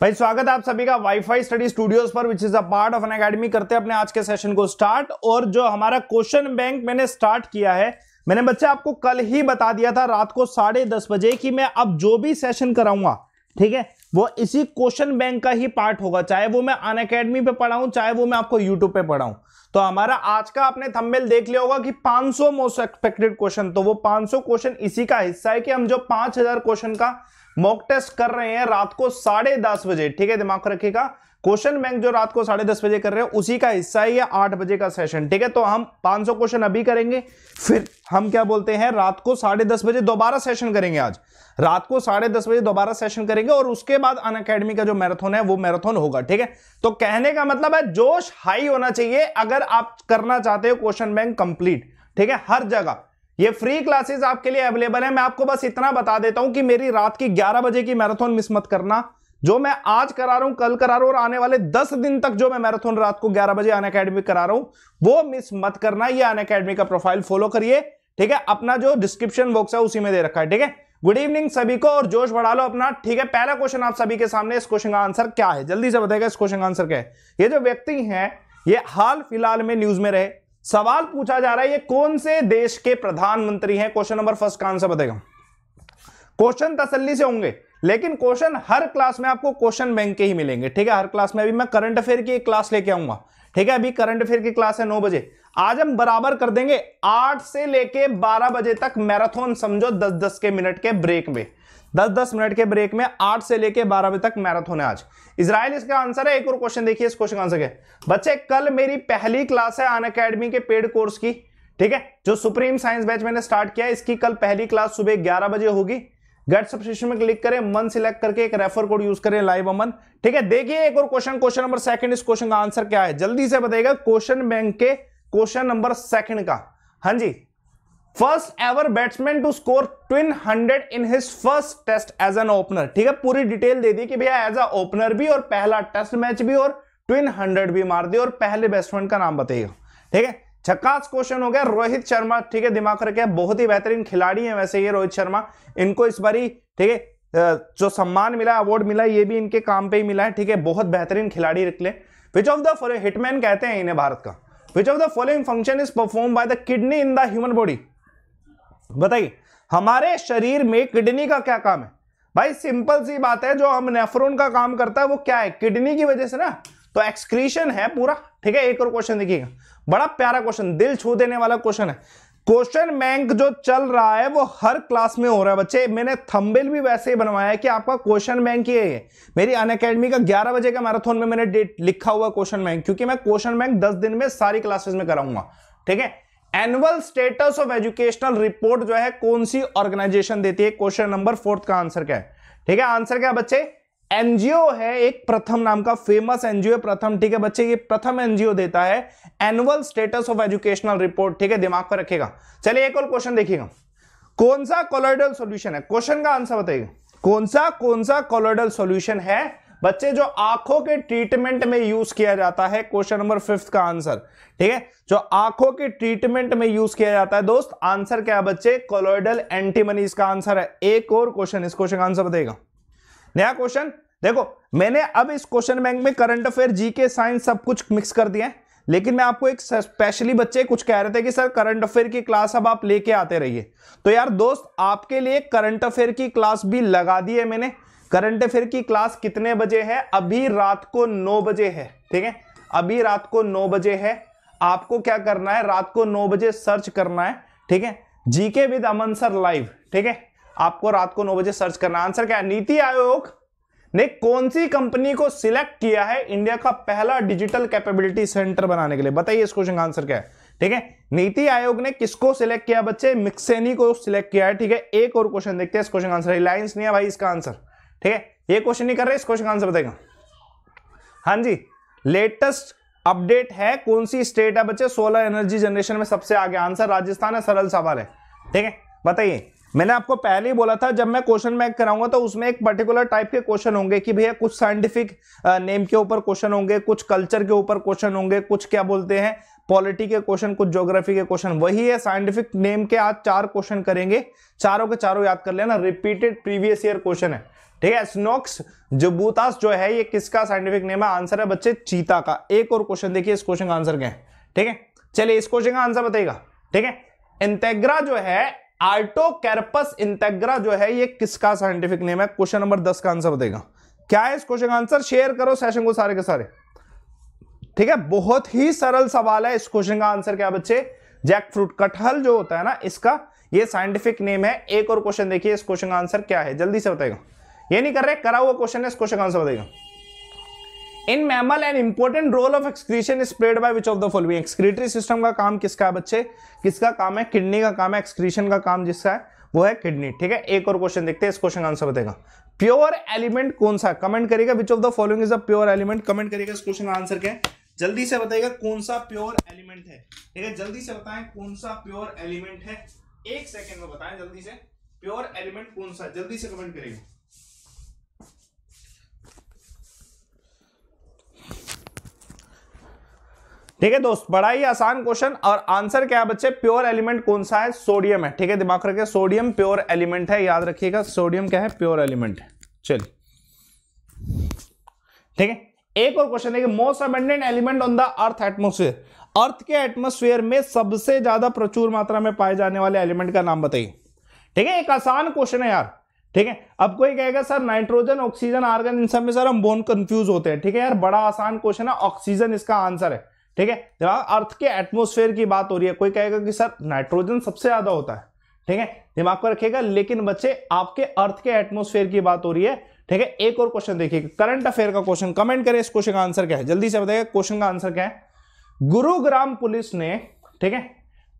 भाई स्वागत है आप सभी का वाईफाई स्टडी स्टूडियोज पर which is a part of Unacademy करते हैं अपने आज के सेशन को स्टार्ट और जो हमारा क्वेश्चन बैंक मैंने स्टार्ट किया है मैंने बच्चे आपको कल ही बता दिया था रात को साढ़े दस बजे कि मैं अब जो भी सेशन कराऊंगा ठीक है वो इसी क्वेश्चन बैंक का ही पार्ट होगा चाहे वो मैं अन अकेडमी पे पढ़ाऊं चाहे वो मैं आपको यूट्यूब पे पढ़ाऊं तो हमारा आज का आपने थंबनेल देख लिया होगा कि 500 मोस्ट एक्सपेक्टेड क्वेश्चन तो वो 500 क्वेश्चन इसी का हिस्सा है कि हम जो 5000 क्वेश्चन का मॉक टेस्ट कर रहे हैं रात को साढ़े दस बजे ठीक है दिमाग रखेगा क्वेश्चन बैंक जो रात को साढ़े दस बजे कर रहे हैं उसी का हिस्सा ही है आठ बजे का सेशन ठीक है तो हम 500 क्वेश्चन अभी करेंगे फिर हम क्या बोलते हैं रात को साढ़े दस बजे दोबारा सेशन करेंगे आज रात को साढ़े दस बजे दोबारा सेशन करेंगे और उसके बाद अन अकेडमी का जो मैराथन है वो मैराथन होगा ठीक है तो कहने का मतलब है जोश हाई होना चाहिए अगर आप करना चाहते हो क्वेश्चन बैंक कंप्लीट ठीक है हर जगह ये फ्री क्लासेस आपके लिए अवेलेबल है मैं आपको बस इतना बता देता हूं कि मेरी रात की 11 बजे की मैराथन मिस मत करना जो मैं आज करा रहा हूं कल करा रहा हूं और आने वाले 10 दिन तक जो मैं मैराथन रात को 11 बजे अन अकेडमी करा रहा हूं वो मिस मत करना ये अन अकेडमी का प्रोफाइल फॉलो करिए ठीक है अपना जो डिस्क्रिप्शन बॉक्स है उसी में दे रखा है ठीक है गुड इवनिंग सभी को और जोश बढ़ा लो अपना ठीक है पहला क्वेश्चन आप सभी के सामने इस क्वेश्चन का आंसर क्या है जल्दी से बताएगा इस क्वेश्चन का आंसर क्या है ये जो व्यक्ति है ये हाल फिलहाल में न्यूज में रहे सवाल पूछा जा रहा है ये कौन से देश के प्रधानमंत्री हैं क्वेश्चन नंबर फर्स्ट का आंसर बताएगा क्वेश्चन तसल्ली से होंगे लेकिन क्वेश्चन हर क्लास में आपको क्वेश्चन बैंक के ही मिलेंगे ठीक है हर क्लास में अभी मैं करंट अफेयर की एक क्लास लेके आऊंगा ठीक है अभी करंट अफेयर की क्लास है नौ बजे आज हम बराबर कर देंगे आठ से लेके बारह बजे तक मैराथन समझो दस दस के मिनट के ब्रेक में दस दस मिनट के ब्रेक में आठ से लेकर बारह बजे तक मैराथन है आज इसराइल इसका आंसर है एक और क्वेश्चन देखिए इस क्वेश्चन आंसर के बच्चे कल मेरी पहली क्लास है अन अकेडमी के पेड कोर्स की ठीक है जो सुप्रीम साइंस बैच मैंने स्टार्ट किया इसकी कल पहली क्लास सुबह ग्यारह बजे होगी गट सब्सक्रिप्शन में क्लिक करें मन सिलेक्ट करके एक रेफर कोड यूज करें लाइव अमन ठीक है देखिए एक और क्वेश्चन क्वेश्चन नंबर सेकंड इस क्वेश्चन का आंसर क्या है जल्दी से बताइएगा क्वेश्चन बैंक के क्वेश्चन नंबर सेकंड का हां जी first ever batsman to score twin hundred in his first test as an opener ठीक है पूरी डिटेल दे दी कि भैया एज अ ओपनर भी और पहला टेस्ट मैच भी और ट्विन हंड्रेड भी मार दिया और पहले बैट्समैन का नाम बताइए ठीक है छक्का क्वेश्चन हो गया रोहित शर्मा ठीक है दिमाग रखे बहुत ही बेहतरीन खिलाड़ी है वैसे ये रोहित शर्मा इनको इस बार ठीक है जो सम्मान मिला अवार्ड मिला ये भी इनके काम पे ही मिला है ठीक है बहुत बेहतरीन खिलाड़ी निकले विच ऑफ द हिटमैन कहते हैं इन्हें भारत का which of the following function is perform by the kidney in the human body बताइए हमारे शरीर में किडनी का क्या काम है भाई सिंपल सी बात है जो हम नेफ्रोन का काम करता है वो क्या है किडनी की वजह से ना तो एक्सक्रीशन है पूरा ठीक है एक और क्वेश्चन देखिएगा बड़ा प्यारा क्वेश्चन दिल छू देने वाला क्वेश्चन है क्वेश्चन बैंक जो चल रहा है वो हर क्लास में हो रहा है बच्चे मैंने थंबेल भी वैसे ही बनवाया है कि आपका क्वेश्चन बैंक ये है मेरी अन अकेडमी का 11 बजे का मैराथन में मैंने डेट लिखा हुआ क्वेश्चन बैंक क्योंकि मैं क्वेश्चन बैंक 10 दिन में सारी क्लासेस में कराऊंगा ठीक है annual status of educational report जो है कौन सी ऑर्गेनाइजेशन देती है क्वेश्चन नंबर फोर्थ का आंसर क्या है ठीक है आंसर क्या बच्चे एनजीओ है एक प्रथम नाम का फेमस एनजीओ प्रथम ठीक है बच्चे ये प्रथम एनजीओ देता है annual status of educational report ठीक है दिमाग पर रखेगा चलिए एक और क्वेश्चन देखिएगा कौन सा कोलोइडल सॉल्यूशन है क्वेश्चन का आंसर बताइएगा कौन सा कौन सा कोलोइडल सॉल्यूशन है बच्चे जो आंखों के ट्रीटमेंट में यूज किया जाता है क्वेश्चन नंबर फिफ्थ का आंसर ठीक है जो आंखों के ट्रीटमेंट में यूज किया जाता है दोस्त आंसर क्या है बच्चे कोलोइडल एंटीमनी इसका आंसर है एक और क्वेश्चन इस क्वेश्चन का आंसर बताएगा नया क्वेश्चन देखो मैंने अब इस क्वेश्चन बैंक में करंट अफेयर जीके साइंस सब कुछ मिक्स कर दिया है लेकिन मैं आपको एक स्पेशली बच्चे कुछ कह रहे थे कि सर करंट अफेयर की क्लास अब आप लेके आते रहिए तो यार दोस्त आपके लिए करंट अफेयर की क्लास भी लगा दी है मैंने करंट अफेयर की क्लास कितने बजे है अभी रात को नौ बजे है ठीक है अभी रात को नौ बजे है आपको क्या करना है रात को नौ बजे सर्च करना है ठीक है GK with Aman sir live ठीक है आपको रात को नौ बजे सर्च करना आंसर क्या है नीति आयोग ने कौन सी कंपनी को सिलेक्ट किया है इंडिया का पहला डिजिटल कैपेबिलिटी सेंटर बनाने के लिए बताइए इस क्वेश्चन का आंसर क्या है ठीक है नीति आयोग ने किसको सिलेक्ट किया बच्चे मिक्सेनी को सिलेक्ट किया है ठीक है एक और क्वेश्चन देखते हैं इस क्वेश्चन का आंसर रिलायंस नहीं है भाई इसका आंसर ठीक है ये क्वेश्चन नहीं कर रहे इस क्वेश्चन का आंसर बताएगा हाँ जी लेटेस्ट अपडेट है कौन सी स्टेट है बच्चे सोलर एनर्जी जनरेशन में सबसे आगे आंसर राजस्थान है सरल सवाल है ठीक है बताइए मैंने आपको पहले ही बोला था जब मैं क्वेश्चन मैक कराऊंगा तो उसमें एक पर्टिकुलर टाइप के क्वेश्चन होंगे कि भैया कुछ साइंटिफिक नेम के ऊपर क्वेश्चन होंगे कुछ कल्चर के ऊपर क्वेश्चन होंगे कुछ क्या बोलते हैं पॉलिटी के क्वेश्चन कुछ ज्योग्राफी के क्वेश्चन वही है साइंटिफिक नेम के आज चार क्वेश्चन करेंगे चारों के चारों याद कर लेना रिपीटेड प्रीवियस ईयर क्वेश्चन है ठीक है स्नोक्स जबूतास जो है ये किसका साइंटिफिक नेम है आंसर है बच्चे चीता का एक और क्वेश्चन देखिए इस क्वेश्चन का आंसर क्या है ठीक है चलिए इस क्वेश्चन का आंसर बताइएगा ठीक है इंटेग्रा जो है कैरपस इंटेग्रा जो है ये किसका साइंटिफिक नेम है क्वेश्चन नंबर दस का आंसर बताएगा क्या है इस क्वेश्चन का आंसर शेयर करो सेशन को सारे के सारे ठीक है बहुत ही सरल सवाल है इस क्वेश्चन का आंसर क्या बच्चे जैक फ्रूट कटहल जो होता है ना इसका ये साइंटिफिक नेम है एक और क्वेश्चन देखिए इस क्वेश्चन का आंसर क्या है जल्दी से बताएगा ये नहीं कर रहे करा हुआ क्वेश्चन है इस क्वेश्चन का आंसर बताएगा in mammal an important role of excretion is played by which of the following excretory system का काम किसका है बच्चे किसका काम है किडनी का काम है एक्सक्रीशन का काम जिसका है वो है किडनी ठीक है एक और क्वेश्चन देखते हैं इस क्वेश्चन का आंसर बताएगा प्योर एलिमेंट कौन सा कमेंट करेगा which of the following is a pure element comment करेगा इस क्वेश्चन का आंसर क्या जल्दी से बताएगा कौन सा प्योर एलिमेंट है ठीक है जल्दी से बताएं कौन सा प्योर एलिमेंट है एक सेकेंड में बताएं जल्दी से प्योर एलिमेंट कौन सा जल्दी से कमेंट करेगा ठीक है दोस्त बड़ा ही आसान क्वेश्चन और आंसर क्या है बच्चे प्योर एलिमेंट कौन सा है सोडियम है ठीक है दिमाग रखे सोडियम प्योर एलिमेंट है याद रखिएगा सोडियम क्या है प्योर एलिमेंट है चलिए ठीक है एक और क्वेश्चन कि most abundant element on the earth atmosphere earth के एटमोस्फेयर में सबसे ज्यादा प्रचुर मात्रा में पाए जाने वाले एलिमेंट का नाम बताइए ठीक है एक आसान क्वेश्चन है यार ठीक है अब कोई कहेगा सर नाइट्रोजन ऑक्सीजन आर्गन इन सब में सर हम बोन कंफ्यूज होते हैं ठीक है यार बड़ा आसान क्वेश्चन है ऑक्सीजन इसका आंसर है ठीक है जब अर्थ के एटमोसफेयर की बात हो रही है कोई कहेगा कि सर नाइट्रोजन सबसे ज्यादा होता है ठीक है दिमाग पर रखेगा लेकिन बच्चे आपके अर्थ के एटमोसफेयर की बात हो रही है ठीक है एक और क्वेश्चन देखिए करंट अफेयर का क्वेश्चन कमेंट करें इस क्वेश्चन का आंसर क्या है जल्दी से बताइए क्वेश्चन का आंसर क्या है गुरुग्राम पुलिस ने ठीक है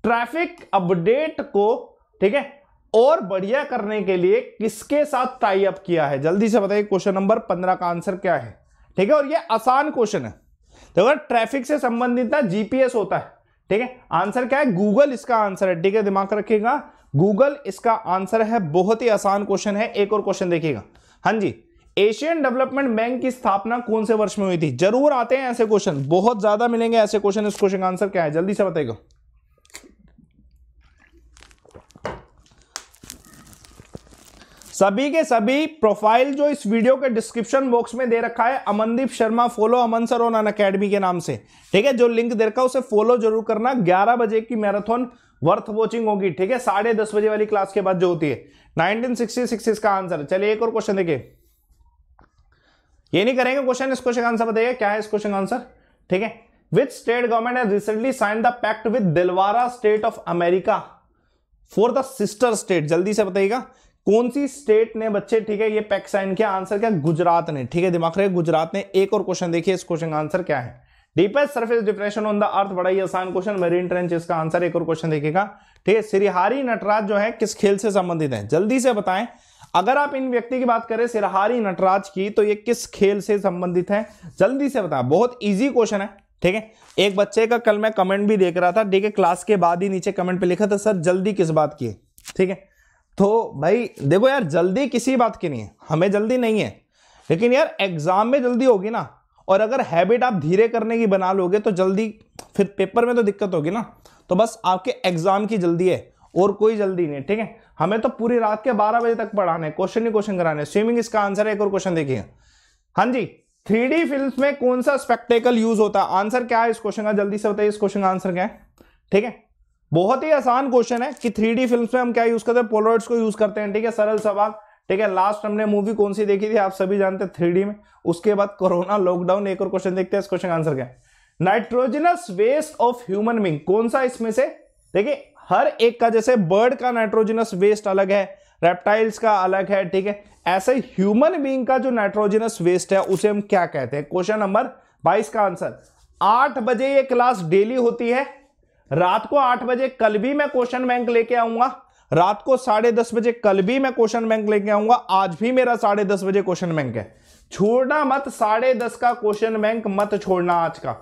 ट्रैफिक अपडेट को ठीक है और बढ़िया करने के लिए किसके साथ टाई अप किया है जल्दी से बताइए क्वेश्चन नंबर पंद्रह का आंसर क्या है ठीक है और ये आसान क्वेश्चन है देखो ट्रैफिक से संबंधित ना जीपीएस होता है ठीक है आंसर क्या है गूगल इसका आंसर है ठीक है दिमाग रखिएगा गूगल इसका आंसर है बहुत ही आसान क्वेश्चन है एक और क्वेश्चन देखिएगा हाँ जी एशियन डेवलपमेंट बैंक की स्थापना कौन से वर्ष में हुई थी जरूर आते हैं ऐसे क्वेश्चन बहुत ज्यादा मिलेंगे ऐसे क्वेश्चन इस क्वेश्चन का आंसर क्या है जल्दी से बताएगा सभी के सभी प्रोफाइल जो इस वीडियो के डिस्क्रिप्शन बॉक्स में दे रखा है Amandeep Sharma follow Aman sir on Unacademy के नाम से ठीक है जो लिंक दे रखा है उसे फॉलो जरूर करना ग्यारह बजे की मैराथन वर्थ वॉचिंग होगी ठीक है साढ़े दस बजे वाली क्लास के बाद जो होती है नाइनटीन सिक्सटी सिक्स इसका आंसर चलिए एक और क्वेश्चन देखिए ये नहीं करेंगे क्वेश्चन इस क्वेश्चन का आंसर बताइए क्या है इस क्वेश्चन का आंसर ठीक है which state government has recently sign the pact with Delaware state of America for the sister state जल्दी से बताइएगा कौन सी स्टेट ने बच्चे ठीक है ये पैक साइन किया आंसर क्या गुजरात ने ठीक है दिमाग रहे गुजरात ने एक और क्वेश्चन देखिए इस क्वेश्चन का आंसर क्या है deepest surface depression on the earth बड़ा ही आसान क्वेश्चन मेरीन ट्रेंच इसका आंसर एक और क्वेश्चन देखेगा ठीक है सिरिहारी नटराज जो है किस खेल से संबंधित है जल्दी से बताएं अगर आप इन व्यक्ति की बात करें सिरहारी नटराज की तो ये किस खेल से संबंधित है जल्दी से बताएं बहुत इजी क्वेश्चन है ठीक है एक बच्चे का कल मैं कमेंट भी देख रहा था ठीक है क्लास के बाद ही नीचे कमेंट पे लिखा था सर जल्दी किस बात की ठीक है तो भाई देखो यार जल्दी किसी बात की नहीं है हमें जल्दी नहीं है लेकिन यार एग्जाम में जल्दी होगी ना और अगर हैबिट आप धीरे करने की बना लोगे तो जल्दी फिर पेपर में तो दिक्कत होगी ना तो बस आपके एग्जाम की जल्दी है और कोई जल्दी नहीं ठीक है हमें तो पूरी रात के 12 बजे तक पढ़ाने क्वेश्चन ही क्वेश्चन कराने स्विमिंग इसका आंसर है एक और क्वेश्चन देखिए हाँ जी थ्री डी फिल्म में कौन सा स्पेक्टेकल यूज होता है आंसर क्या है इस क्वेश्चन का जल्दी से बताइए इस क्वेश्चन का आंसर क्या है ठीक है बहुत ही आसान क्वेश्चन है कि थ्री डी फिल्म में हम क्या यूज करते हैं पोलॉइड्स को यूज करते हैं ठीक है सरल सवाल ठीक है लास्ट हमने मूवी कौन सी देखी थी आप सभी जानते हैं थ्री में उसके बाद कोरोना लॉकडाउन एक और क्वेश्चन देखते हैं इस क्वेश्चन का आंसर क्या है nitrogenous waste of human being कौन सा इसमें से देखिए हर एक का जैसे बर्ड का नाइट्रोजनस वेस्ट अलग है रेप्टाइल्स का अलग है ठीक है ऐसे ह्यूमन बींग का जो नाइट्रोजनस वेस्ट है उसे हम क्या कहते हैं क्वेश्चन नंबर बाईस का आंसर आठ बजे ये क्लास डेली होती है रात को आठ बजे कल भी मैं क्वेश्चन बैंक लेके आऊंगा रात को साढ़े दस बजे कल भी मैं क्वेश्चन बैंक लेके आऊंगा आज भी मेरा साढ़े दस बजे क्वेश्चन बैंक है छोड़ना मत साढ़े दस का क्वेश्चन बैंक मत छोड़ना आज का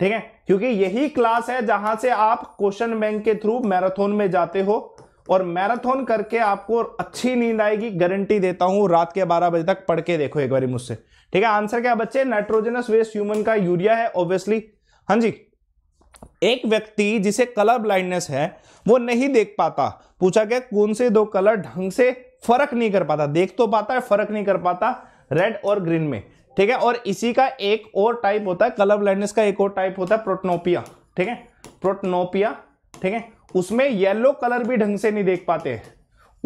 ठीक है क्योंकि यही क्लास है जहां से आप क्वेश्चन बैंक के थ्रू मैराथन में जाते हो और मैराथन करके आपको अच्छी नींद आएगी गारंटी देता हूं रात के बारह बजे तक पढ़ के देखो एक बार मुझसे ठीक है आंसर क्या बच्चे नाइट्रोजनस वेस्ट ह्यूमन का यूरिया है ऑब्वियसली हाँ जी एक व्यक्ति जिसे कलर ब्लाइंडनेस है वो नहीं देख पाता पूछा गया कौन से दो कलर ढंग से फर्क नहीं कर पाता देख तो पाता है फर्क नहीं कर पाता रेड और ग्रीन में ठीक है और इसी का एक और टाइप होता है कलर ब्लाइंडनेस का एक और टाइप होता है प्रोटनोपिया ठीक है प्रोटनोपिया ठीक है उसमें येलो कलर भी ढंग से नहीं देख पाते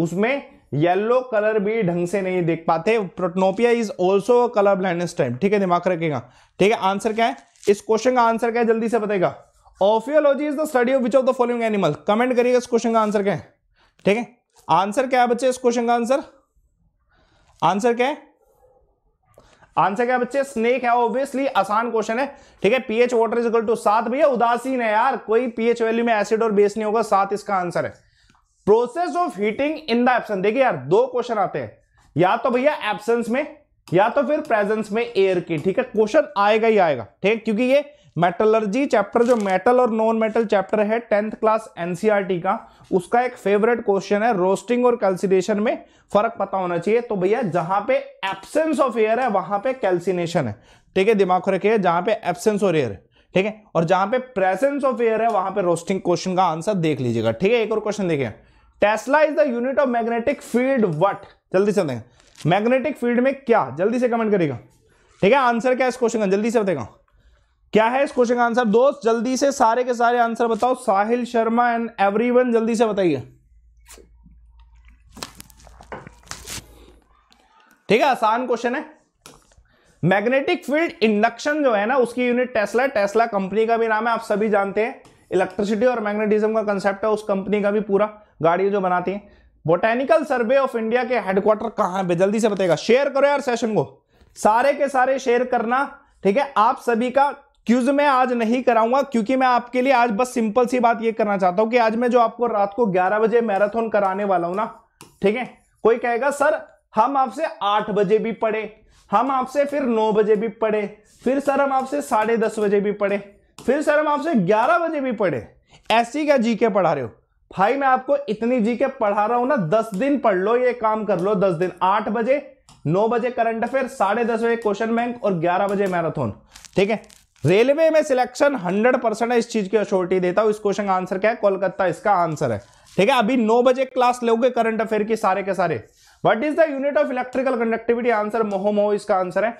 उसमें येलो कलर भी ढंग से नहीं देख पाते protanopia is also colour blindness type ठीक है दिमाग रखेगा ठीक है आंसर क्या है इस क्वेश्चन का आंसर क्या है जल्दी से बताएगा ophiology is the study of which of the following animal comment करिएगा इस क्वेश्चन का आंसर क्या है ठीक है आंसर क्या है बच्चे इस क्वेश्चन का आंसर आंसर क्या है आंसर क्या बच्चे स्नेक है ऑब्वियसली आसान क्वेश्चन है ठीक है pH water is equal to सात भैया उदासीन है यार कोई पीएच वैल्यू में एसिड और बेस नहीं होगा सात इसका आंसर है process of heating in the absence देखिए यार दो क्वेश्चन आते हैं या तो भैया एब्सेंस में या तो फिर प्रेजेंस में एयर की ठीक है क्वेश्चन आएगा ही आएगा ठीक क्योंकि ये मेटलर्जी चैप्टर जो मेटल और नॉन मेटल चैप्टर है टेंथ क्लास एनसीईआरटी का उसका एक फेवरेट क्वेश्चन है रोस्टिंग और कैल्सिनेशन में फर्क पता होना चाहिए तो भैया जहां पे एब्सेंस ऑफ एयर है वहां पे कैल्सिनेशन है ठीक है दिमाग रखिए जहां पे एब्सेंस ऑफ एयर है ठीक है और जहां पे प्रेजेंस ऑफ एयर है वहां पर रोस्टिंग क्वेश्चन का आंसर देख लीजिएगा ठीक है एक और क्वेश्चन देखिए Tesla is the unit of magnetic field what जल्दी से मैग्नेटिक फील्ड में क्या जल्दी से कमेंट करेगा ठीक है आंसर क्या इस क्वेश्चन का जल्दी से बताएगा क्या है इस क्वेश्चन का आंसर दोस्त जल्दी से सारे के सारे आंसर बताओ साहिल शर्मा एंड एवरीवन जल्दी से बताइए ठीक है आसान क्वेश्चन है मैग्नेटिक फील्ड इंडक्शन जो है ना उसकी यूनिट टेस्ला टेस्ला कंपनी का भी नाम है आप सभी जानते हैं इलेक्ट्रिसिटी और मैग्नेटिज्म का कंसेप्ट है उस कंपनी का भी पूरा गाड़ी जो बनाती है बोटेनिकल सर्वे ऑफ इंडिया के हेडक्वार्टर कहां पर जल्दी से बताएगा शेयर करो यार सेशन को सारे के सारे शेयर करना ठीक है आप सभी का क्यूज मैं आज नहीं कराऊंगा क्योंकि मैं आपके लिए आज बस सिंपल सी बात ये करना चाहता हूं कि आज मैं जो आपको रात को 11 बजे मैराथन कराने वाला हूं ना ठीक है कोई कहेगा सर हम आपसे आठ बजे भी पढ़े हम आपसे फिर नौ बजे भी पढ़े फिर सर हम आपसे साढ़े दस बजे भी पढ़े फिर सर हम आपसे ग्यारह बजे भी पढ़े ऐसी क्या जी के पढ़ा रहे हो भाई मैं आपको इतनी जी के पढ़ा रहा हूं ना दस दिन पढ़ लो ये काम कर लो दस दिन आठ बजे नौ बजे करंट अफेयर साढ़े दस बजे क्वेश्चन बैंक और ग्यारह बजे मैराथन ठीक है रेलवे में सिलेक्शन 100 परसेंट है इस चीज की अशोरिटी देता हूं इस क्वेश्चन का आंसर क्या है कोलकाता इसका आंसर है ठीक है अभी नौ बजे क्लास लोगे करंट अफेयर की सारे के सारे what is the unit of electrical conductivity answer mho mho इसका आंसर है